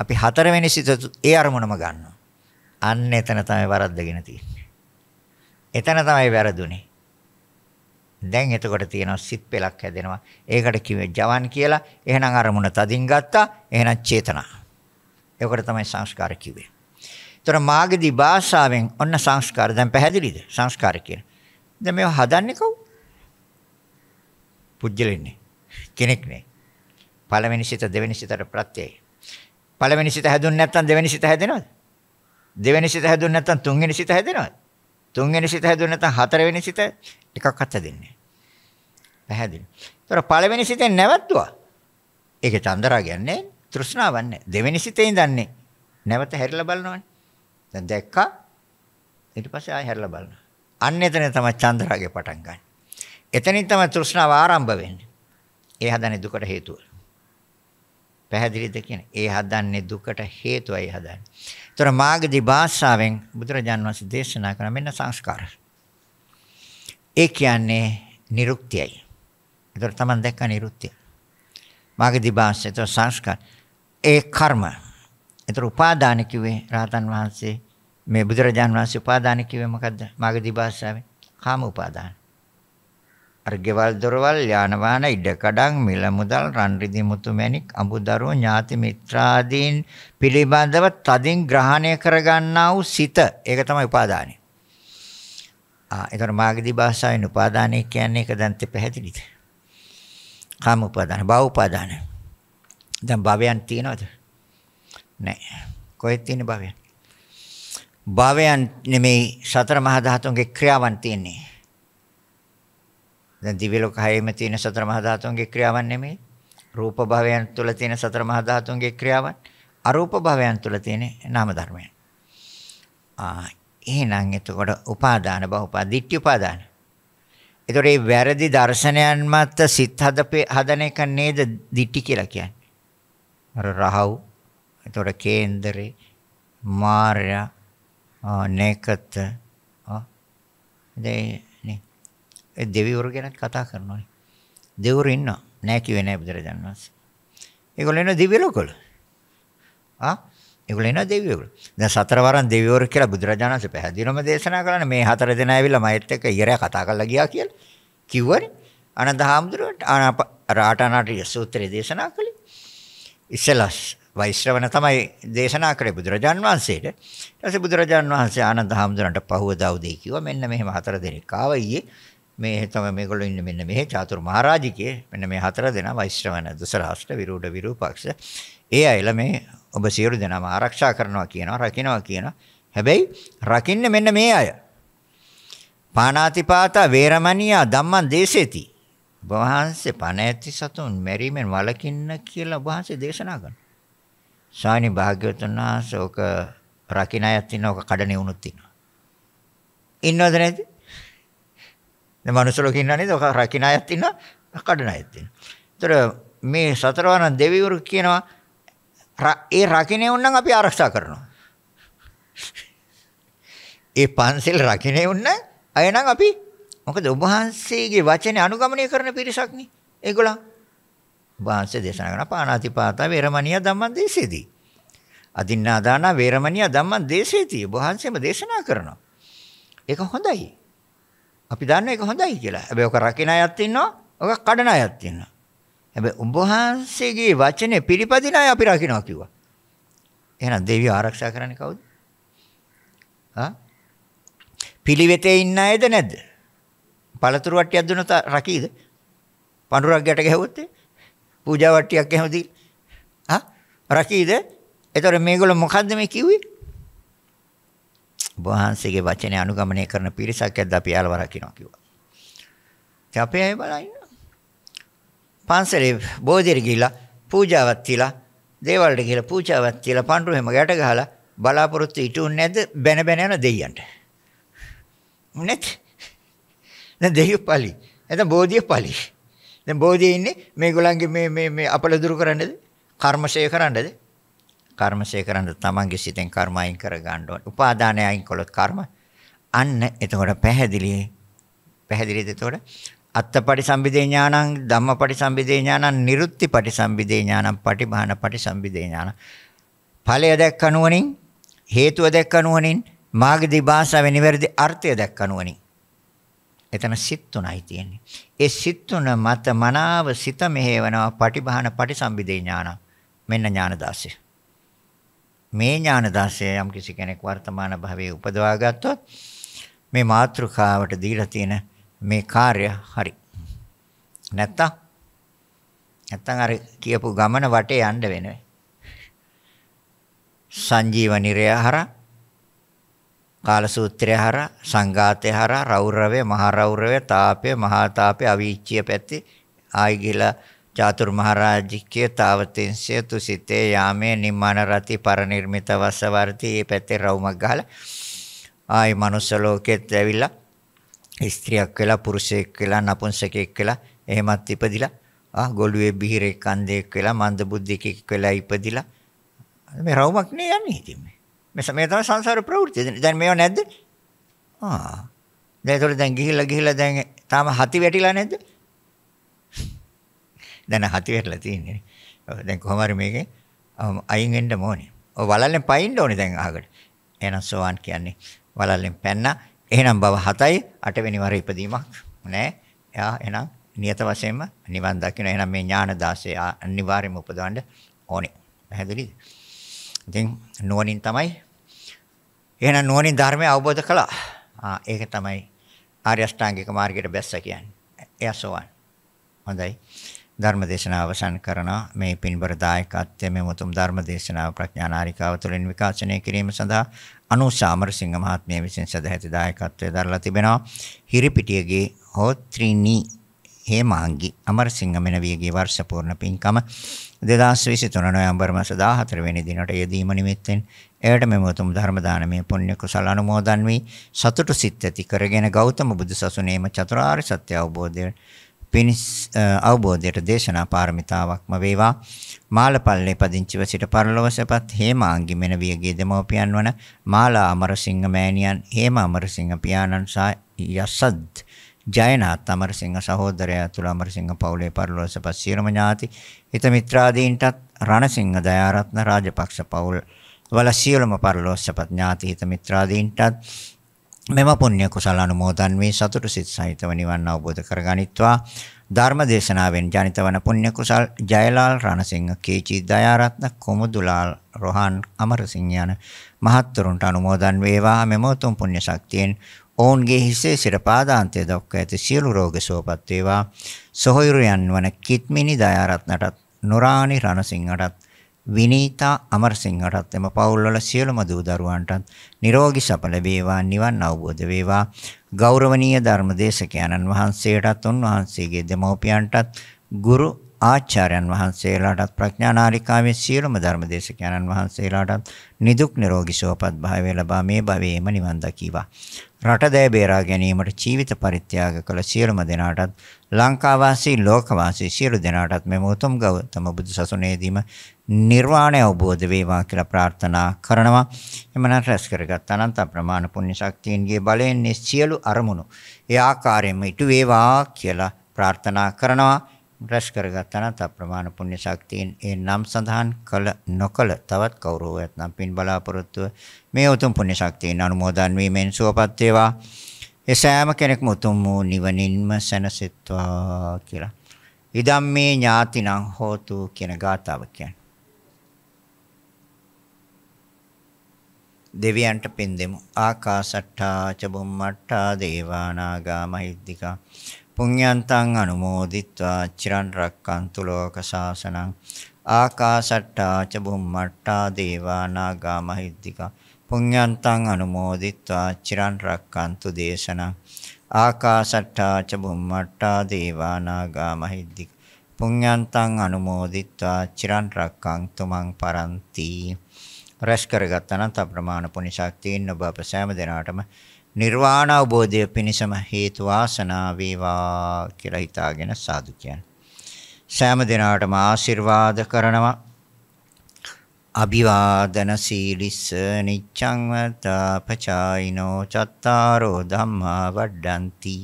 අපි හතරවෙනි සිත ඒ අරමුණම ගන්නවා. අන්න එතන තමයි වරද්දගෙන තියෙන්නේ. එතන තමයි වැරදුනේ. දැන් එතකොට තියෙනවා සිත් පෙලක් හැදෙනවා. ඒකට කිව්වේ ජවන් කියලා. එහෙනම් අරමුණ තදින් ගත්තා. එහෙනම් චේතනා. ඒකට තමයි සංස්කාර කිව්වේ. ඒතර මාගදී භාෂාවෙන් ඔන්න සංස්කාර දැන් පැහැදිලිද? සංස්කාර කියන. දැන් මේව හදන්නේ කවුද? පුජ්‍යලෙන්නේ. කෙනෙක් නේ. පළවෙනි සිත දෙවෙනි සිතට ප්‍රත්‍යයයි. පළවෙනි සිත හැදුන්නේ නැත්නම් දෙවෙනි සිත හැදෙනවද? දෙවෙනි සිත හැදුන්නේ නැත්නම් තුන්වෙනි සිත හැදෙනවද? තුන්වෙනි සිත හැදුවේ නැත්නම් හතරවෙනි සිත එකක්වත් හැදෙන්නේ නැහැ. පැහැදිලි. ඒතර පළවෙනි සිතෙන් නැවතුවා. ඒකේ චන්දරාගයක් නැහැ. තෘෂ්ණාවක් නැහැ. දෙවෙනි සිතේ ඉඳන්නේ නැවත හැරිලා බලනවනේ. දැන් දැක්කා. ඊට පස්සේ ආයෙ හැරිලා බලනවා. අන්න එතන තමයි චන්දරාගය පටන් ගන්න. එතනින් තමයි තෘෂ්ණාව ආරම්භ වෙන්නේ. ඒ හදන්නේ දුකට හේතුව. පැහැදිලිද කියන්නේ? ඒ හදන්නේ දුකට හේතුවයි හදන්නේ. ඒතර මාගදී භාෂාවෙන් බුදුරජාන් වහන්සේ දේශනා කරන මෙන්න සංස්කාර. ඒ කියන්නේ නිරුක්තියයි. ඒතර තමයි දැක්ක නිරුක්තිය. මාගදී භාෂාවේ ඒතර සංස්කාර. ඒ කර්ම. ඒතර උපාදාන කිව්වේ රහතන් වහන්සේ මේ බුදුරජාන් වහන්සේ උපාදාන කිව්වේ මොකද්ද? මාගදී භාෂාවේ කාම උපාදාන. අර ගෙවල් දොරවල් යාන වාහන ඉඩකඩම් මිල මුදල් රන් රිදි මුතු මැණික් අඹු දරුවෝ ඥාති මිත්‍රාදීන් පිළිබඳව තදින් ග්‍රහණය කරගන්නා වූ සිත ඒක තමයි උපාදානය. ආ ඒතර මාගදී භාෂාවෙන් උපාදානය කියන්නේ ඒක දැන් තේ පැහැදිලිද? කාම උපාදාන, භව උපාදාන. දැන් භවයන් තියනවද? නැහැ. කොහෙද තියෙන භවයන්? භවයන් නෙමෙයි සතර මහා ධාතුන්ගේ ක්‍රියාවන් තියෙන්නේ. දැන් දිව්‍ය ලෝක හයේම තියෙන සතර මහා ධාතුන්ගේ ක්‍රියාවන් නෙමෙයි. රූප භවයන් තුල තියෙන සතර මහා ධාතුන්ගේ ක්‍රියාවන්. අරූප භවයන් තුල තියෙන නාම ධර්මයන්. ආ එහෙනම් එතකොට උපාදාන බව උපාදිට්ඨි උපාදාන. ඒතකොට මේ වැරදි දර්ශනයන් මත සිත හදන එක නේද දිටි කියලා කියන්නේ. අර රහව්. එතකොට කේන්දරේ මාර්යා නේකත ආ දැන් ඒ දෙවිවරු ගැනත් කතා කරනවානේ. දෙවිවරු ඉන්නවා. නෑ කිව්වේ නෑ බුදුරජාණන් වහන්සේ. ඒගොල්ලෝ එන දිව්‍ය ලෝකවල. ආ? ඒගොල්ලෝ එන දෙවිවරු. දැන් සතරවරන් දෙවිවරු කියලා බුදුරජාණන් වහන්සේ පැහැදිලිවම දේශනා කරන්නේ මේ හතර දෙනා ඇවිල්ලා මයත් එක්ක ඉරයා කතා කරලා ගියා කියලා. කිව්වනේ. අනන්ත හාමුදුරුවන්ට රාටානාටි සූත්‍රය දේශනා කළේ. ඉස්සෙල්ලා වෛශ්‍රවණ තමයි දේශනා කරේ බුදුරජාණන් වහන්සේට. ඊට පස්සේ බුදුරජාණන් වහන්සේ ආනන්ද හාමුදුරන්ට පහුවදා උදේ කිව්වා මෙන්න මෙහෙම හතර දෙනෙක් ආවා ඊයේ මේ තමයි මේගොල්ලෝ ඉන්නේ මෙන්න මේ චාතුරු මහරජිකේ මෙන්න මේ හතර දෙනා වෛශ්‍රවණ දුසරාෂ්ට විරූඩ විරූපක්ෂ ඒ අයලා මේ ඔබ සියලු දෙනාම ආරක්ෂා කරනවා කියනවා රකින්නවා කියනවා හැබැයි රකින්නේ මෙන්න මේ අය පාණාතිපාතා වේරමණියා ධම්මං දේශේති ඔබ වහන්සේ පණ ඇති සතුන් මෙරීමෙන් වළකින්න කියලා ඔබ වහන්සේ දේශනා කරනවා ශානි භාග්‍යවතුන් වහන්සේ ඔක රකින්න අයත් ඉන්න ඔක කඩණේ වුණුත් ඉන්නවා ඉන්නවද නැද්ද දැන් මනුස්ස ලෝකේ ඉන්නා නේද? ඔක රකින්න අයත් ඉන්නවා, කඩන අයත් ඉන්නවා. ඒතර මේ සතරවරන් දෙවිවරු කියනවා ඒ රකින්නේ උන්නම් අපි ආරක්ෂා කරනවා. ඒ පන්සල් රකින්නේ උන්න අය නම් අපි මොකද ඔබ වහන්සේගේ වචනේ අනුගමනය කරන පිරිසක් නේ. ඒගොල්ලන් වහන්සේ දේශනා කරන පාණාතිපාතා වේරමණීය ධම්මදේශේදී. අදින්නාදාන වේරමණීය ධම්මදේශේදී ඔබ වහන්සේම දේශනා කරනවා. ඒක හොඳයි. අපි දන්නවා ඒක හොඳයි කියලා. හැබැයි ඔක රකින අයත් ඉන්නවා, ඔක කඩන අයත් ඉන්නවා. හැබැයි උඹ වහන්සේගේ වචනේ පිළිපදින අය අපි රකින්නවා කිව්වා. එහෙනම් දෙවිය ආරක්ෂා කරන්නේ කවුද? ආ? පිළිවෙතේ ඉන්න අයද නැද්ද? පළතුරු වට්ටියක් දුන්නොත් රකීද? පඳුරක් ගැට ගැහුවොත් පූජා වට්ටියක් එහෙම දීලා ආ? රකීද? එතකොට මේගොල්ලෝ මොකද්ද මේ කිව්වේ? වහන්සේගේ වචනේ අනුගමනය කරන පිරිසක් ඇද්ද අපි යාළුවා රකින්නවා කිව්වා. ඉතින් අපේ අය බලන්න. පන්සලේ බෝධියට ගිහිලා පූජාවක් තියලා දේවල්ට ගිහිලා පූජාවක් තියලා පන්රු හැම ගැට ගහලා බලාපොරොත්තු ඉටුන්නේ නැද්ද බැන බැන යන දෙයියන්ට. නැත්. දැන් දෙයියෝ pali. නැත්නම් බෝධිය pali. දැන් බෝධිය ඉන්නේ මේගොල්ලන්ගේ මේ මේ මේ අපල දුරු කරන්නද? කර්මශය කරන්නද? කර්මශේ කරන්න තමන්ගේ සිතෙන් කර්ම අයින් කර ගන්න ඕනේ. උපාදානය අයින් කළොත් කර්ම අන්න එතකොට පැහැදිලි පැහැදිලිද එතකොට අත්තපටි සම්බිදේ ඥානං ධම්මපටි සම්බිදේ ඥානං නිරුත්ති පටි සම්බිදේ ඥානං පටිභාන පටි සම්බිදේ ඥානං ඵලය දැක්කනුවණින් හේතුව දැක්කනුවණින් මාගදී භාෂාවේ නිවැරදි අර්ථය දැක්කනුවණින් එතන සිත් තුනයි තියෙන්නේ. ඒ සිත් තුන මත මනාව සිත මෙහෙවනවා පටිභාන පටිසම්භිදේ ඥාන. මෙන්න ඥාන 16. මේ ඥාන දර්ශය යම් කිසි කෙනෙක් වර්තමාන භවයේ උපදවා ගත්තොත් මේ මාත්‍රකාවට දීලා තියෙන මේ කාර්ය හරි. නැත්තම් නැත්තම් අර කියපු ගමන වටේ යන්න වෙනවා. සංජීව නිරයහර කාල සූත්‍රය හර සංඝාතය හර රෞරවය මහ රෞරවය තාපය මහා තාපය අවීචිය පැත්තේ ආයි ගිලා චාතුර් මහරජිකේ තාවතින්සේ තුසිතේ යාමේ නිම්මාන රති පරිනිර්මිත වසවර්ති මේ පැත්තේ රවුමක් ගහලා ආයි මනුස්ස ලෝකෙත් ඇවිල්ලා ස්ත්‍රියක් වෙලා පුරුෂයෙක් වෙලා නපුංසකෙක් වෙලා එහෙමත් ඉපදිලා ආ ගොළුවේ බිහිරේ කන්දේක් වෙලා මන්ද බුද්ධිකෙක් වෙලා ඉපදිලා මේ රවුමක් නේ යන්නේ ඉතින් මේ මේ තමයි සංසාර ප්‍රවෘත්ති දැන් මේව නැද්ද ආ දැන් ඒතකොට දැන් ගිහිල්ලා ගිහිල්ලා දැන් තාම හති වැටිලා නැද්ද දැන් හති වෙරලා තියෙන්නේ. දැන් කොහොම හරි මේකෙන් අයින් වෙන්න ඕනේ. ඔය වලල්ලෙන් පයින්න ඕනේ දැන් අහකට. එහෙනම් සෝවන් කියන්නේ වලල්ලෙන් පැන්නා. එහෙනම් බව 7යි 8 වෙනි වර ඉපදීමක් නෑ. එයා එහෙනම් නියත වශයෙන්ම නිවන් දකින්න. එහෙනම් මේ ඥාන 16 අනිවාර්යයෙන්ම උපදවන්න ඕනේ. පැහැදිලිද? ඉතින් නුවණින් තමයි එහෙනම් නුවණින් ධර්මය අවබෝධ කළා. ආ ඒක තමයි ආර්ය අෂ්ටාංගික මාර්ගයට බැස්සා කියන්නේ. එයා සෝවන්. හොඳයි. ධර්මදේශනාව අවසන් කරනවා. මේ පින්බර දායකත්වය මේ මුතුම් ධර්මදේශනාව ප්‍රඥානාරිකාව තුළින් විකාශනය කිරීම සඳහා අනු සාමරසිංහ මහත්මිය විසින් සදැහැති දායකත්වය දරලා තිබෙනවා. හිරිපිටියගේ හෝත්‍රිනී හේමාංගි අමරසිංහ මෙනවියගේ වර්ෂ පූර්ණ පින්කම 2023 නොවැම්බර් මාස 14 වෙනි දිනට යෙදීම නිමිත්තෙන් එයට මෙම උතුම් ධර්ම දානමය පුණ්‍ය කුසල අනුමෝදන් වී සතුටු සිත් ඇති කරගෙන ගෞතම බුදු සසුනේම චතුරාර්ය සත්‍ය අවබෝධය පිනිස් අවබෝධයට දේශනා පාරමිතාවක්ම වේවා. මාලපල්ලේ පදිංචිව සිට පරලොවසපත් හේමාංගි මෙනවියගේ දෙමව්පියන් වන මාලා අමරසිංහ මෑණියන් හේම අමරසිංහ පියාණන් සහ යසද් ජයනාත් අමරසිංහ සහෝදරයා තුල අමරසිංහ පවුලේ පරිලෝසපත් සියලුම ඥාති හිත මිත්‍රාදීන්ටත් රණසිංහ දයාරත්න රාජපක්ෂ පවුල් වල සියලුම පරිලෝසපත් ඥාති හිත මිත්‍රාදීන්ටත් මෙම පුණ්‍ය කුසල අනුමෝදන් වී සතුට සිත සහිතව නිවන් අවබෝධ කරගනිත්වා ධර්ම දේශනාවෙන් ජනිත වන පුණ්‍ය කුසල් ජයලාල් රණසිංහ කේචි දයාරත්න කොමුදුලාල් රොහන් අමරසිංහ යන මහත්තුරුන්ට අනුමෝදන් වේවා මෙම උතුම් පුණ්‍ය ශක්තියෙන් ඔවුන්ගේ හිසේ සිට පාදාන්තය දක්වා ඇති සියලු රෝග සුවපත් වේවා සොහොයුරු යන් වන කිත්මිනි දයාරත්නටත් නොරාණි රණසිංහටත් විනීතා අමරසිංහටත් එම පවුල්වල සියලුම දූ දරුවන්ටත් නිරෝගී සැප ලැබේවා නිවන් අවබෝධ වේවා ගෞරවනීය ධර්මදේශකයන්න් වහන්සේටත් උන්වහන්සේගේ දෙමව්පියන්ටත් ගුරු ආචාර්යන් වහන්සේලාටත් ප්‍රඥානාලිකාවේ සියලුම ධර්මදේශකයන්න් වහන්සේලාටත් නිදුක් නිරෝගී සුවපත් භාවය ලබා මේ භවයේම නිවන් දකීවා. රටදැය බේරා ගැනීමට ජීවිත පරිත්‍යාග කළ සියලුම දෙනාටත් ලංකාවාසී ලෝකවාසී සියලු දෙනාටත් මෙම උතුම් ගෞතම බුදු සසුනේදීම නිර්වාණය අවබෝධ වේවා කියලා ප්‍රාර්ථනා කරනවා. එමනම් රැස් කරගත් අනන්ත ප්‍රමාණ පුණ්‍ය ශක්තියන්ගේ බලයෙන් මේ සියලු අරමුණු ඒ ආකාරයෙන්ම ඉටු වේවා කියලා ප්‍රාර්ථනා කරනවා. රැස් කරගත් අනන්ත ප්‍රමාණ පුණ්‍ය ශක්තියන් ඒ නම් සඳහන් කළ නොකළ තවත් කවුරු වෙත් නම් පින් බලාපොරොත්තු මේ උතුම් පුණ්‍ය ශක්තියන් අනුමෝදන් වීමෙන් සුවපත් වේවා. ඒ සෑම කෙනෙක්ම උතුම් වූ නිවනින්ම සැනසෙත්වා කියලා. ඉදම් මේ ඥාතිනම් හෝතු කියන ගාතාව කියන්නේ දෙවියන්ට පින් දෙමු. ආකාශට්ටා ච බුම්මට්ටා දේවානාගා මහිද්దికා පුඤ්ඤන්තං අනුමෝදිත්වා චිරන් රැක්කන්තු ලෝක සාසනං. ආකාශට්ටා ච බුම්මට්ටා දේවානාගා මහිද්దికා පුඤ්ඤන්තං අනුමෝදිත්වා චිරන් රැක්කන්තු දේශනං. ආකාශට්ටා ච බුම්මට්ටා දේවානාගා මහිද්దికා පුඤ්ඤන්තං අනුමෝදිත්වා චිරන් රැක්කන්තු මං පරන්ති. රැස් කරගත්තා නම් අප්‍රමාණ පුණ්‍ය ශක්තියින් ඔබ අප සෑම දිනාටම නිර්වාණ අවබෝධය පිණිසම හේතු වාසනා වේවා කියලා හිතාගෙන සාදු කියන්නේ. සෑම දිනාටම ආශිර්වාද කරනවා අභිවාදන සීලිස්ස නිච්ඡං වතාපචායිනෝ චත්තාරෝ ධම්මා වඩ්ඩಂತಿ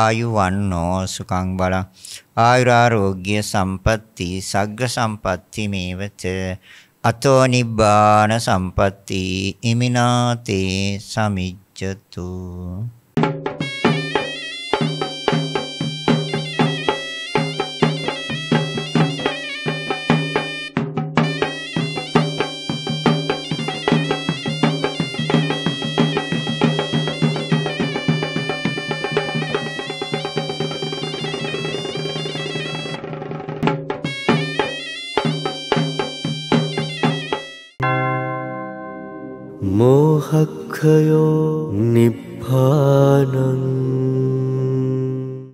ආයු වන්නෝ සුඛං බලං ආයුරාෝග්‍ය සම්පatti සග්ග සම්පatti මේවච අතෝ නිබ්බාන සම්පatti ඉමිනාතේ සමිච්ඡතු खयो निभानम्